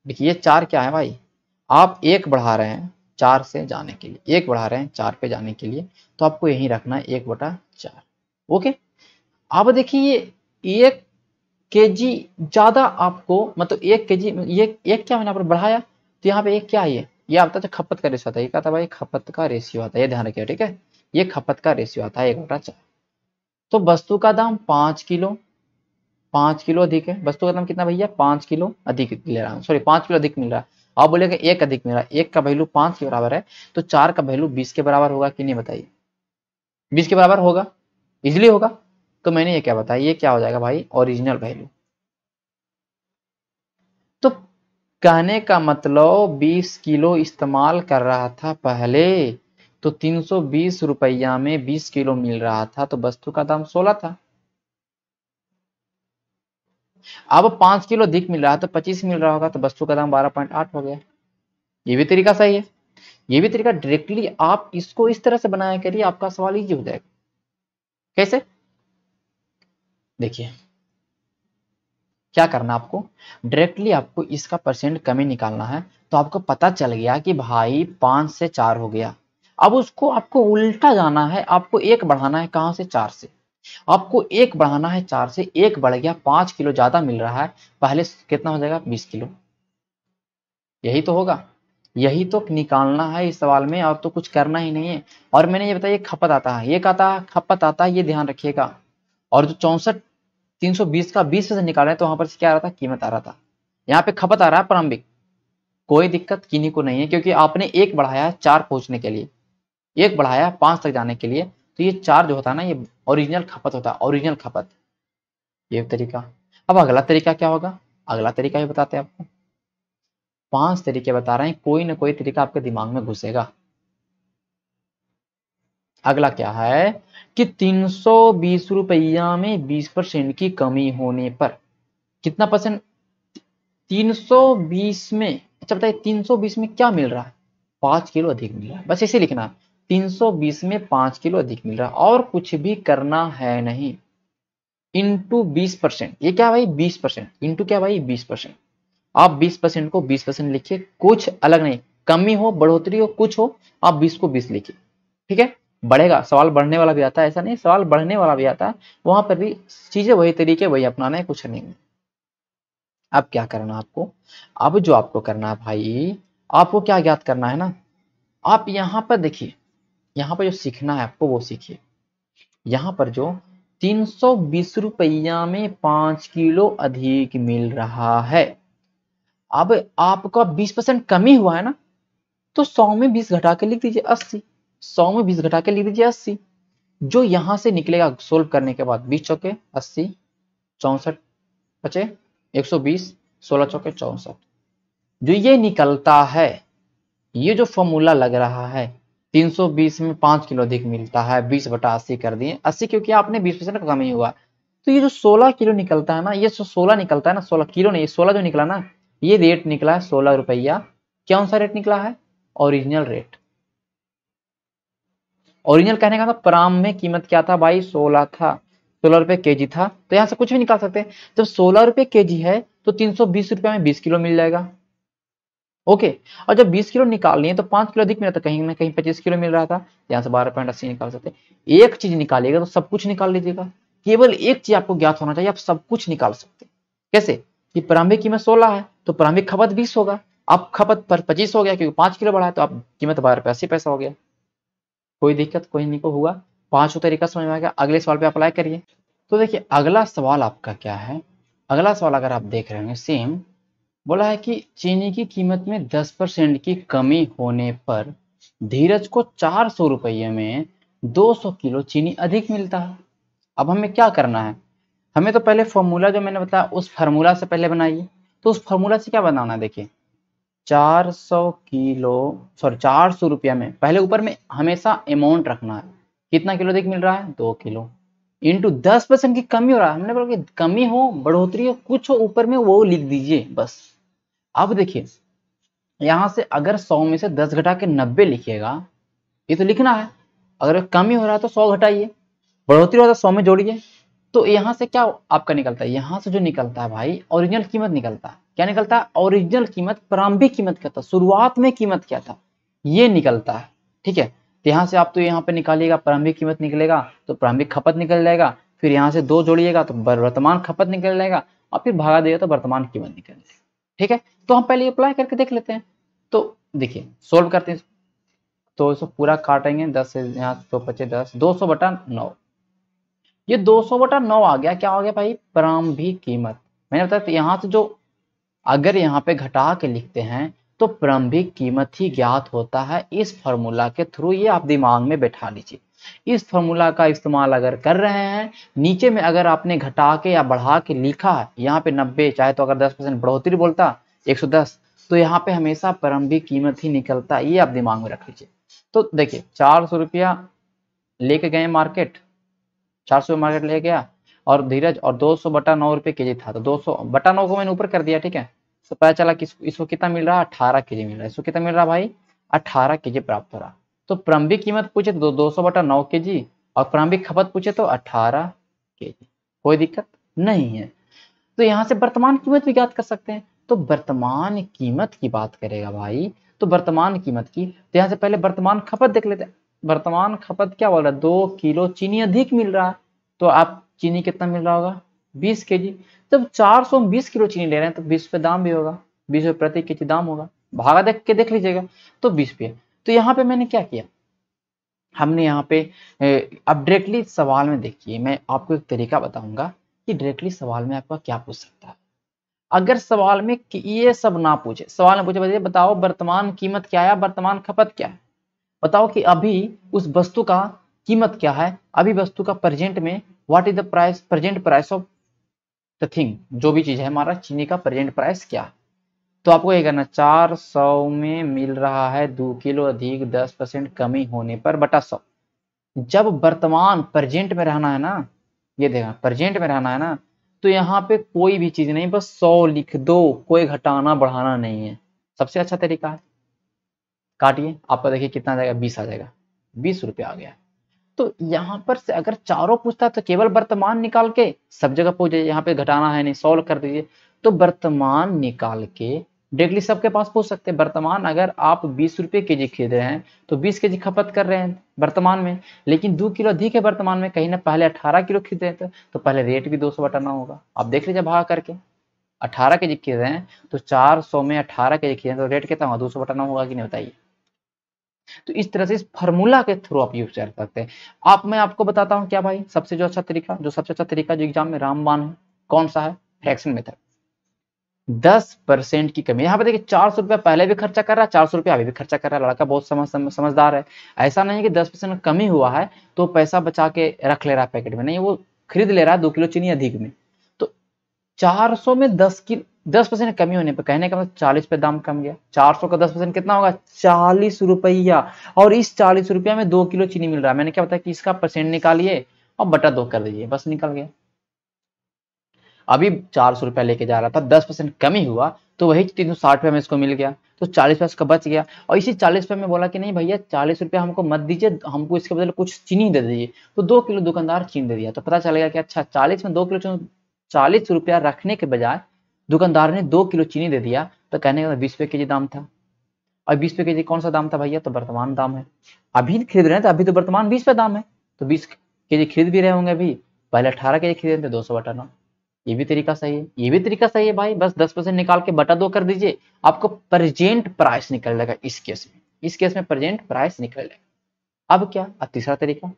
[SPEAKER 1] देखिए चार क्या है भाई आप एक बढ़ा रहे हैं चार से जाने के लिए एक बढ़ा रहे हैं चार पे जाने के लिए तो आपको यही रखना है एक बटा चार ओके आप देखिए ये एक के जी ज़्यादा आपको मतलब एक के जी ये एक क्या मैंने यहाँ पर बढ़ाया तो यहाँ पे एक क्या है ये आता था खपत का रेशियो आता है कहता भाई खपत का रेशियो आता है ध्यान रखिए ठीक है ये खपत का रेशियो आता है एक बटा चार तो वस्तु का दाम पांच किलो पांच किलो अधिक है वस्तु का दाम कितना भैया पांच किलो अधिक ले रहा हूँ सॉरी पांच किलो अधिक मिल रहा है आप बोलेगा एक अधिक मिल रहा है एक का वैल्यू पांच के बराबर है तो चार का वैल्यू बीस के बराबर होगा कि नहीं बताइए बीस के बराबर होगा इजिली होगा तो मैंने ये क्या बताया ये क्या हो जाएगा भाई ओरिजिनल वैल्यू तो कहने का मतलब 20 किलो इस्तेमाल कर रहा था पहले तो 320 रुपया में 20 किलो मिल रहा था तो वस्तु का दाम 16 था अब 5 किलो अधिक मिल रहा था 25 तो मिल रहा होगा तो वस्तु का दाम 12.8 हो गया ये भी तरीका सही है ये भी तरीका डायरेक्टली आप इसको इस तरह से बनाया करिए आपका सवाल इजी हो जाएगा कैसे देखिए क्या करना आपको डायरेक्टली आपको इसका परसेंट कमी निकालना है तो आपको पता चल गया कि भाई पांच से चार हो गया अब उसको आपको उल्टा जाना है आपको एक बढ़ाना है कहां से चार से आपको एक बढ़ाना है चार से एक बढ़ गया पांच किलो ज़्यादा मिल रहा है पहले कितना हो जाएगा बीस किलो यही तो होगा यही तो निकालना है इस सवाल में और तो कुछ करना ही नहीं है और मैंने ये बताया खपत आता है ये कहता खपत आता है ये ध्यान रखिएगा और जो चौंसठ तीन सौ बीस का बीस से निकाल रहे हैं तो वहां पर क्या आ रहा था कीमत आ रहा था यहाँ पे खपत आ रहा है प्रारंभिक कोई दिक्कत किन्हीं को नहीं है क्योंकि आपने एक बढ़ाया चार पहुंचने के लिए एक बढ़ाया पांच तक जाने के लिए तो ये चार जो होता है ना ये ओरिजिनल खपत होता है ओरिजिनल खपत ये तरीका अब अगला तरीका क्या होगा अगला तरीका ये बताते हैं आपको पांच तरीके बता रहे हैं कोई ना कोई तरीका आपके दिमाग में घुसेगा अगला क्या है कि तीन सौ बीस रुपया में बीस परसेंट की कमी होने पर कितना परसेंट तीन सौ बीस में अच्छा बताइए तीन में क्या मिल रहा है पांच किलो अधिक मिल रहा है बस ऐसे लिखना तीन सौ में पांच किलो अधिक मिल रहा है और कुछ भी करना है नहीं इंटू बीस परसेंट ये क्या भाई बीस परसेंट इंटू क्या भाई बीस परसेंट आप बीस परसेंट को बीस परसेंट लिखिए कुछ अलग नहीं कमी हो बढ़ोतरी हो कुछ हो आप बीस को बीस लिखिए ठीक है बढ़ेगा सवाल बढ़ने वाला भी आता है ऐसा नहीं सवाल बढ़ने वाला भी आता है वहां पर भी चीजें वही तरीके वही अपनाना है कुछ नहीं अब क्या करना आपको अब जो आपको करना है भाई आपको क्या ज्ञात करना है ना आप यहाँ पर देखिए यहाँ पर जो सीखना है आपको वो सीखिए यहाँ पर जो तीन सौ बीस रुपया में पांच किलो अधिक मिल रहा है अब आपका बीस परसेंट कमी हुआ है ना तो सौ में बीस घटा के लिख दीजिए अस्सी सौ में बीस घटा के लिख दीजिए अस्सी जो यहां से निकलेगा सोल्व करने के बाद बीस चौके अस्सी चौसठ बचे एक सौ बीस सोलह चौके चौसठ जो ये निकलता है ये जो फॉर्मूला लग रहा है 320 में पांच किलो अधिक मिलता है 20 बटा अस्सी कर दिए 80 क्योंकि आपने 20 परसेंट का कमी हुआ तो ये जो 16 किलो निकलता है ना ये 16 निकलता है ना 16 किलो नहीं 16 जो निकला ना ये रेट निकला है सोलह रुपया कौन सा रेट निकला है ओरिजिनल रेट ओरिजिनल कहने का था मतलब प्राम में कीमत क्या था भाई सोलह था सोलह रुपये के जी था तो यहाँ से कुछ भी निकाल सकते हैं जब सोलह रुपये के जी है तो तीन सौ बीस रुपये में बीस किलो मिल जाएगा ओके और जब बीस किलो निकाल लिए तो पांच किलो अधिक मिला था तो कहीं ना कहीं पच्चीस किलो मिल रहा था यहाँ से बारह पॉइंट अस्सी निकाल सकते एक चीज निकालिएगा तो सब कुछ निकाल लीजिएगा केवल एक चीज आपको ज्ञात होना चाहिए आप सब कुछ निकाल सकते कैसे कि प्रारंभिक कीमत सोलह है तो प्रारंभिक खपत बीस होगा अब खपत पर पच्चीस हो गया क्योंकि पांच किलो बढ़ा है तो आप कीमत बारह रुपये अस्सी पैसा हो गया कोई दिक्कत कोई नहीं को हुआ पांचों तरीका समझ में आ गया अगले सवाल पे अप्लाई करिए तो देखिए अगला सवाल आपका क्या है अगला सवाल अगर आप देख रहे होंगे सेम बोला है कि चीनी की कीमत में 10 परसेंट की कमी होने पर धीरज को चार सौ रुपये में 200 किलो चीनी अधिक मिलता है अब हमें क्या करना है हमें तो पहले फॉर्मूला जो मैंने बताया उस फार्मूला से पहले बनाइए तो उस फार्मूला से क्या बनाना है देखिए चार सौ किलो सॉरी चार सौ रुपया में पहले ऊपर में हमेशा अमाउंट रखना है कितना किलो देख मिल रहा है दो किलो इंटू दस परसेंट की कमी हो रहा है हमने बोला कि कमी हो बढ़ोतरी हो कुछ हो ऊपर में वो लिख दीजिए बस अब देखिए यहां से अगर सौ में से दस घटा के नब्बे लिखिएगा ये तो लिखना है अगर कमी हो रहा है तो सौ घटाइए बढ़ोतरी हो रहा है तो सौ में जोड़िए तो यहाँ से क्या आपका निकलता है यहाँ से जो निकलता है भाई ओरिजिनल कीमत निकलता है क्या निकलता है ओरिजिनल कीमत प्रारंभिक कीमत क्या था शुरुआत में कीमत क्या था ये निकलता है ठीक है तो यहाँ से आप तो यहाँ पे निकालिएगा प्रारंभिक कीमत निकलेगा तो प्रारंभिक खपत निकल जाएगा फिर यहाँ से दो जोड़िएगा तो वर्तमान खपत निकल जाएगा और फिर भागा देगा तो वर्तमान कीमत निकल जाएगा ठीक है तो हम पहले अप्लाई करके देख लेते हैं तो देखिए सोल्व करते हैं तो इसको पूरा काटेंगे दस से यहाँ तो पचे दस दो सौ बटा नौ ये 200 हम्म, हम्म। बटा नौ आ गया क्या हो गया भाई प्रारंभिक कीमत मैंने बताया तो यहाँ से जो अगर यहाँ पे घटा के लिखते हैं तो प्रारंभिक कीमत ही ज्ञात होता है इस फॉर्मूला के थ्रू ये आप दिमाग में बैठा लीजिए इस फॉर्मूला का इस्तेमाल अगर कर रहे हैं नीचे में अगर आपने घटा के या बढ़ा के लिखा है यहाँ पे 90 चाहे तो अगर 10 परसेंट बढ़ोतरी बोलता 110 तो यहाँ पे हमेशा प्रारंभिक कीमत ही निकलता ये आप दिमाग में रख लीजिए तो देखिए चार सौ रुपया लेके गए मार्केट चार सौ मार्केट ले गया और धीरज और दो सौ बटा नौ रुपये के जी था तो दो सौ बटा नौ को मैंने ऊपर कर दिया ठीक है तो पता चला कि इसको कितना मिल रहा है अठारह के जी मिल रहा है इसको कितना मिल रहा भाई अठारह के जी प्राप्त हो रहा तो प्रारंभिक कीमत पूछे तो दो सौ बटा नौ के जी और प्रारंभिक खपत पूछे तो अठारह के जी कोई दिक्कत नहीं है तो यहाँ से वर्तमान कीमत भी ज्ञात कर सकते हैं तो वर्तमान कीमत की बात करेगा भाई तो वर्तमान कीमत की तो यहाँ से पहले वर्तमान खपत देख लेते हैं वर्तमान खपत क्या बोल रहा है दो किलो चीनी अधिक मिल रहा है तो आप चीनी कितना मिल रहा होगा बीस के जी जब चार सौ बीस किलो चीनी ले रहे हैं तो बीस रुपये दाम भी होगा बीस रुपये प्रति के जी दाम होगा भागा देख के देख लीजिएगा तो बीस रुपये तो यहाँ पे मैंने क्या किया हमने यहाँ पे अब डायरेक्टली सवाल में देखिए मैं आपको एक तरीका बताऊंगा कि डायरेक्टली सवाल में आपका क्या पूछ सकता है अगर सवाल में ये सब ना पूछे सवाल में पूछे बताइए बताओ वर्तमान कीमत क्या है वर्तमान खपत क्या है बताओ कि अभी उस वस्तु का कीमत क्या है अभी वस्तु का प्रेजेंट में what is the price present price of the thing जो भी चीज है हमारा चीनी का प्रेजेंट प्राइस क्या है तो आपको ये करना चार सौ में मिल रहा है दो किलो अधिक दस परसेंट कमी होने पर बटा सौ जब वर्तमान प्रेजेंट में रहना है ना ये देखा प्रेजेंट में रहना है ना तो यहाँ पे कोई भी चीज नहीं बस सौ लिख दो कोई घटाना बढ़ाना नहीं है सबसे अच्छा तरीका है काटिए आपका देखिए कितना जाएगा बीस आ जाएगा बीस रुपया आ गया तो यहाँ पर से अगर चारों पूछता तो केवल वर्तमान निकाल के सब जगह पूछ जाइए यहाँ पे घटाना है नहीं सॉल्व कर दीजिए तो वर्तमान निकाल के डायरेक्टली सबके पास पूछ सकते हैं वर्तमान अगर आप बीस रुपये के जी खरीद रहे हैं तो बीस के जी खपत कर रहे हैं वर्तमान में लेकिन दो किलो अधिक है वर्तमान में कहीं ना पहले अठारह किलो खरीदे थे तो पहले रेट भी दो सौ बटाना होगा आप देख लीजिए भाग करके अठारह के जी खरीद रहे हैं तो चार सौ में अठारह के जी खरीदे तो रेट कितना होगा दो सौ बटाना होगा कि नहीं बताइए तो इस तरह से इस फॉर्मूला के थ्रू आप यूज कर सकते हैं आप मैं आपको बताता हूँ क्या भाई सबसे जो अच्छा तरीका जो सबसे अच्छा तरीका जो एग्जाम में रामबान है कौन सा है फ्रैक्शन मेथड दस परसेंट की कमी यहाँ पर देखिए चार सौ रुपया पहले भी खर्चा कर रहा है चार सौ रुपया अभी भी खर्चा कर रहा है लड़का बहुत समझ समझदार है ऐसा नहीं है कि दस परसेंट कमी हुआ है तो पैसा बचा के रख ले रहा है पैकेट में नहीं वो खरीद ले रहा है दो किलो चीनी अधिक में तो चार सौ में दस की दस परसेंट कमी होने पर कहने का मतलब चालीस पे दाम कम गया चार सौ का दस परसेंट कितना होगा चालीस रुपया और इस चालीस रुपया में दो किलो चीनी मिल रहा है मैंने क्या बताया कि इसका परसेंट निकालिए और बटा दो कर दीजिए बस निकल गया अभी चार सौ रुपया लेके जा रहा था दस परसेंट कमी हुआ तो वही तीन सौ साठ रुपया में इसको मिल गया तो चालीस रुपया इसका बच गया और इसी चालीस रुपये में बोला कि नहीं भैया चालीस रुपया हमको मत दीजिए हमको इसके बदले कुछ चीनी दे दीजिए तो दो किलो दुकानदार चीनी दे दिया तो पता चलेगा कि अच्छा चालीस में दो किलो चालीस रुपया रखने के बजाय दुकानदार ने दो किलो चीनी दे दिया तो कहने का बीस रुपये के जी दाम था और बीस रुपये के जी कौन सा दाम था भैया तो वर्तमान दाम है अभी खरीद रहे हैं तो अभी तो वर्तमान बीस रुपये दाम है तो बीस के जी खरीद भी रहे होंगे अभी पहले अठारह के जी रहे थे दो सौ बटा नौ ये भी तरीका सही है ये भी तरीका सही है भाई बस दस परसेंट निकाल के बटा दो कर दीजिए आपको प्रेजेंट प्राइस निकल जाएगा इस केस में इस केस में प्रेजेंट प्राइस निकल जाएगा अब क्या अब तीसरा तरीका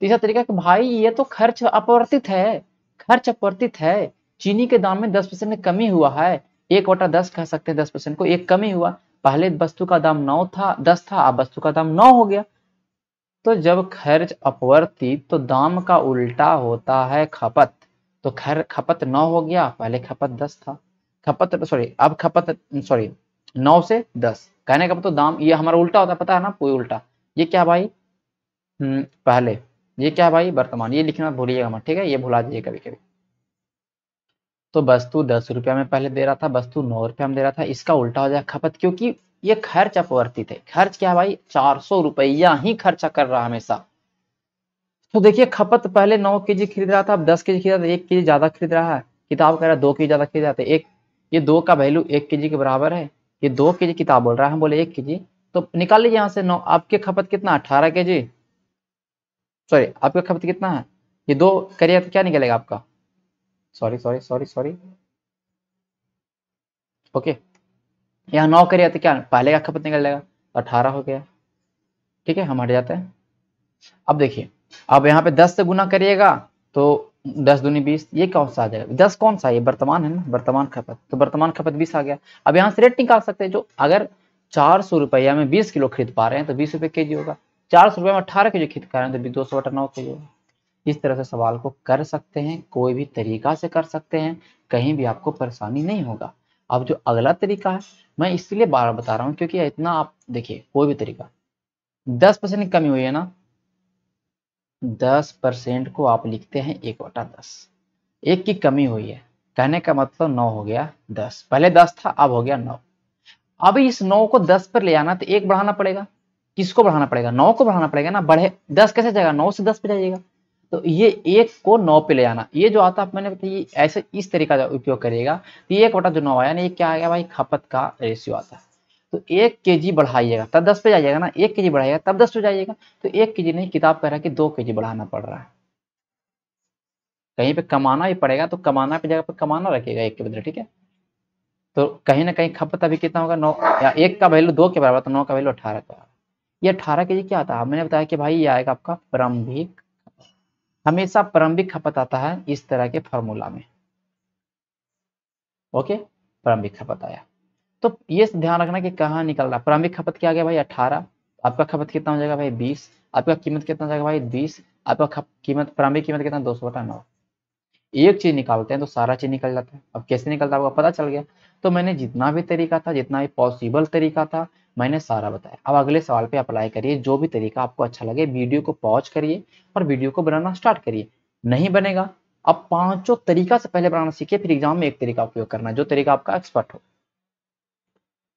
[SPEAKER 1] तीसरा तरीका कि भाई ये तो खर्च अपवर्तित है खर्च अपवर्तित है चीनी के दाम में दस परसेंट में कमी हुआ है एक वोटा दस कह सकते हैं दस परसेंट को एक कमी हुआ पहले वस्तु का दाम नौ था दस था अब वस्तु का दाम नौ हो गया तो जब खर्च अपवर्ती तो दाम का उल्टा होता है खपत तो खैर खपत नौ हो गया पहले खपत दस था खपत सॉरी अब खपत सॉरी नौ से दस कहने का मतलब तो दाम ये हमारा उल्टा होता है पता है ना कोई उल्टा ये क्या भाई हम्म, पहले ये क्या भाई वर्तमान ये लिखना भूलिएगा मत ठीक है ये भुला दीजिए कभी कभी तो वस्तु दस रुपया में पहले दे रहा था वस्तु नौ रुपया में दे रहा था इसका उल्टा हो जाएगा खपत क्योंकि ये खर्च अपवर्ती थे खर्च क्या भाई चार सौ रुपया ही खर्चा कर रहा हमेशा तो देखिए खपत पहले नौ के जी खरीद रहा था अब दस के जी खरीद रहा था एक के जी ज्यादा खरीद रहा है किताब कह रहा है दो के जी ज्यादा खरीद रहा था तो एक ये दो का वैल्यू एक के जी के बराबर है ये दो के जी किताब बोल रहा है हम बोले एक के जी तो निकाल लीजिए यहाँ से नौ आपके खपत कितना अठारह के जी सॉरी आपका खपत कितना है ये दो करिए तो क्या निकलेगा आपका sorry sorry sorry sorry okay यहाँ नौ करिए तो क्या पहले का खपत निकल जाएगा अठारह हो गया ठीक है हम हट जाते हैं अब देखिए अब यहाँ पे दस से गुना करिएगा तो दस दूनी बीस ये कौन सा आ जाएगा दस कौन सा ये वर्तमान है ना वर्तमान खपत तो वर्तमान खपत बीस आ गया अब यहाँ से रेट निकाल सकते हैं जो अगर चार सौ रुपया में बीस किलो खरीद पा रहे हैं तो बीस रुपये के जी होगा चार सौ रुपये में अठारह के जी खरीद पा रहे हैं तो दो सौ अठारह के जी होगा इस तरह से सवाल को कर सकते हैं कोई भी तरीका से कर सकते हैं कहीं भी आपको परेशानी नहीं होगा अब जो अगला तरीका है मैं इसलिए बार बता रहा हूं क्योंकि इतना आप देखिए कोई भी तरीका दस परसेंट कमी हुई है ना दस परसेंट को आप लिखते हैं एक वटा दस एक की कमी हुई है कहने का मतलब नौ हो गया दस पहले दस था अब हो गया नौ अब इस नौ को दस पर ले आना तो एक बढ़ाना पड़ेगा किसको बढ़ाना पड़ेगा नौ को बढ़ाना पड़ेगा ना बढ़े दस कैसे जाएगा नौ से दस पे जाइएगा तो ये एक को नौ पे ले आना ये जो आता है मैंने ये ऐसे इस तरीका का उपयोग करिएगा तो एक बटा जो नौ आया ये क्या आ गया भाई खपत का रेशियो आता है तो एक के जी बढ़ाइएगा तब दस पे जाइएगा ना एक के जी बढ़ाइएगा तब दस पे जाइएगा तो एक के जी नहीं किताब कह रहा है कि दो के जी बढ़ाना पड़ रहा है कहीं पे कमाना भी पड़ेगा तो कमाना पे जगह पे कमाना रखेगा एक के बदले ठीक है तो कहीं ना कहीं खपत अभी कितना होगा नौ या एक का वैल्यू दो के बराबर तो नौ का वैल्यू अठारह का ये अठारह के जी क्या आता है मैंने बताया कि भाई ये आएगा आपका प्रारंभिक हमेशा प्रारंभिक खपत आता है इस तरह के फॉर्मूला में ओके प्रारंभिक खपत आया तो ये ध्यान रखना कि कहाँ निकल रहा प्रारंभिक खपत क्या आ गया भाई अठारह आपका खपत कितना हो जाएगा भाई बीस आपका कीमत कितना हो जाएगा भाई बीस आपका कीमत प्रारंभिक कीमत कितना दो सौ बटा नौ एक चीज निकालते हैं तो सारा चीज निकल जाता है अब कैसे निकलता है आपको पता चल गया तो मैंने जितना भी तरीका था जितना भी पॉसिबल तरीका था मैंने सारा बताया अब अगले सवाल पे अप्लाई करिए जो भी तरीका आपको अच्छा लगे वीडियो को पॉज करिए और वीडियो को बनाना स्टार्ट करिए नहीं बनेगा अब पांचों तरीका से पहले बनाना सीखिए फिर एग्जाम में एक तरीका उपयोग करना जो तरीका आपका एक्सपर्ट हो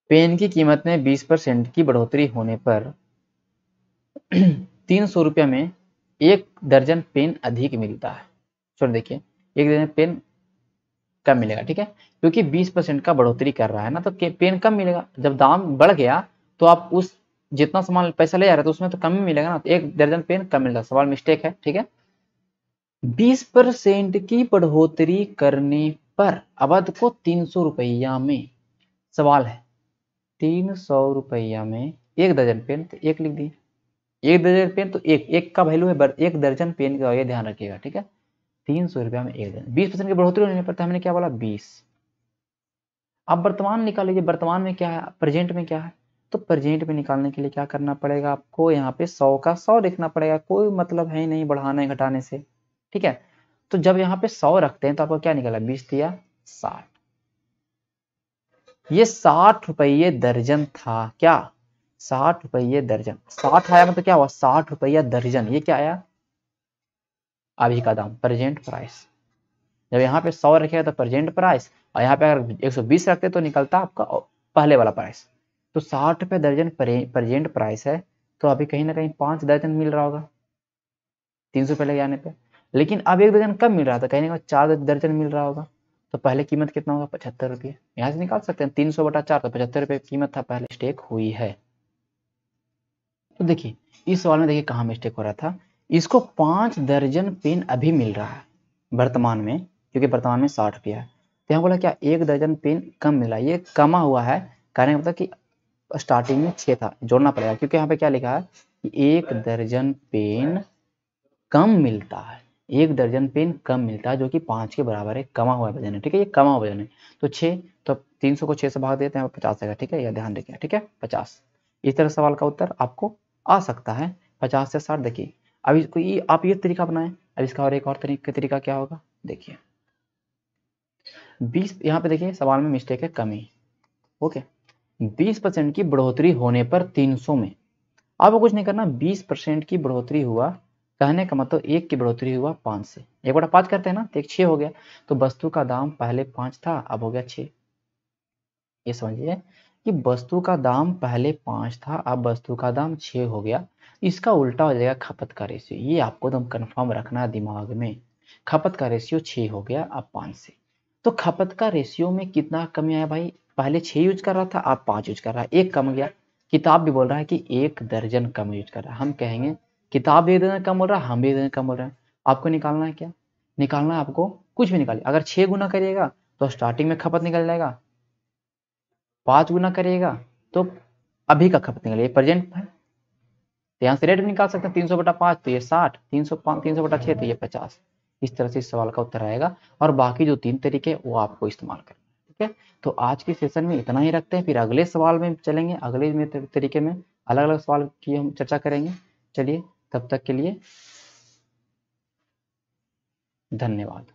[SPEAKER 1] पेन की कीमत में बीस की बढ़ोतरी होने पर तीन सौ रुपये में एक दर्जन पेन अधिक मिलता है छोड़ देखिए एक दर्जन पेन कम मिलेगा ठीक है क्योंकि 20 परसेंट का बढ़ोतरी कर रहा है ना तो पेन कम मिलेगा जब दाम बढ़ गया तो आप उस जितना सामान पैसा ले जा रहे तो उसमें तो कम ही मिलेगा ना तो एक दर्जन पेन कम मिलेगा सवाल मिस्टेक है ठीक है बीस परसेंट की बढ़ोतरी करने पर अवध को तीन सौ रुपया में सवाल है तीन सौ रुपया में एक दर्जन पेन तो एक लिख दिए एक दर्जन पेन तो एक एक का वैल्यू है एक दर्जन पेन का ये ध्यान रखिएगा ठीक है तीन सौ रुपया में एक दिन बीस परसेंट की बढ़ोतरी होने पर तो हमने क्या बोला बीस अब वर्तमान निकाल लीजिए वर्तमान में क्या है प्रेजेंट में क्या है तो प्रेजेंट में निकालने के लिए क्या करना पड़ेगा आपको यहाँ पे सौ का सौ लिखना पड़ेगा कोई मतलब है नहीं बढ़ाने घटाने से ठीक है तो जब यहाँ पे सौ रखते हैं तो आपको क्या निकला बीस दिया साठ ये साठ रुपये दर्जन था क्या साठ रुपये दर्जन साठ आया मतलब क्या हुआ साठ रुपया दर्जन ये क्या आया अभी का दाम प्रेजेंट प्राइस जब यहाँ पे सौ रखे तो प्रेजेंट प्राइस और यहाँ पे अगर 120 रखते तो निकलता आपका पहले वाला प्राइस तो साठ रुपये दर्जन प्रेजेंट प्राइस है तो अभी कहीं ना कहीं पाँच दर्जन मिल रहा होगा तीन सौ पहले जाने पर लेकिन अब एक दर्जन कम मिल रहा था तो कहीं ना कहीं चार दर्जन मिल रहा होगा तो पहले कीमत कितना होगा पचहत्तर रुपये यहाँ से निकाल सकते हैं तीन सौ बटा चार तो पचहत्तर रुपये कीमत था पहले मिस्टेक हुई है तो देखिए इस सवाल में देखिए कहाँ मिस्टेक हो रहा था इसको पांच दर्जन पेन अभी मिल रहा है वर्तमान में क्योंकि वर्तमान में साठ रुपया है तो यहाँ बोला क्या एक दर्जन पेन कम मिला ये कमा हुआ है कहने का मतलब कि स्टार्टिंग में छह था जोड़ना पड़ेगा क्योंकि यहाँ पे क्या लिखा है कि एक दर्जन पेन कम मिलता है एक दर्जन पेन कम मिलता है जो कि पांच के बराबर है कमा हुआ वजन है ठीक है ये कमा हुआ वजन है तो छे तो तीन सौ को छह से भाग देते हैं पचास आएगा ठीक है यह ध्यान रखिए ठीक है पचास इस तरह सवाल का उत्तर आपको आ सकता है पचास से साठ देखिए अब इसको ये आप ये तरीका बनाएं अब इसका और एक और तरीके तरीका क्या होगा देखिए बीस यहाँ पे देखिए सवाल में मिस्टेक है कमी ओके बीस परसेंट की बढ़ोतरी होने पर तीन सौ में आपको कुछ नहीं करना बीस परसेंट की बढ़ोतरी हुआ कहने का मतलब एक की बढ़ोतरी हुआ पांच से एक बड़ा पांच करते हैं ना तो एक छः हो गया तो वस्तु का दाम पहले पांच था अब हो गया छे ये समझिए कि वस्तु का दाम पहले पांच था अब वस्तु का दाम छ हो गया इसका उल्टा हो जाएगा खपत का रेशियो ये आपको एकदम कन्फर्म रखना है दिमाग में खपत का रेशियो छ हो गया आप पाँच से तो खपत का रेशियो में कितना कमी आया भाई पहले छ यूज कर रहा था आप पाँच यूज कर रहा है एक कम गया किताब भी बोल रहा है कि एक दर्जन कम यूज कर रहा है हम कहेंगे किताब एक दर्जन कम बोल रहा है हम भी एक दर्जन कम बोल रहे हैं आपको निकालना है क्या निकालना है आपको कुछ भी निकालिए अगर छह गुना करिएगा तो स्टार्टिंग में खपत निकल जाएगा पांच गुना करिएगा तो अभी का खपत निकलेगा प्रेजेंट है तो यहाँ से रेट भी निकाल सकते हैं तीन सौ बटा पाँच तो ये साठ तीन सौ तीन सौ बटा छः तो ये पचास इस तरह से इस सवाल का उत्तर आएगा और बाकी जो तीन तरीके वो आपको इस्तेमाल करें ठीक है तो आज के सेशन में इतना ही रखते हैं फिर अगले सवाल में चलेंगे अगले में तरीके में अलग अलग सवाल की हम चर्चा करेंगे चलिए तब तक के लिए धन्यवाद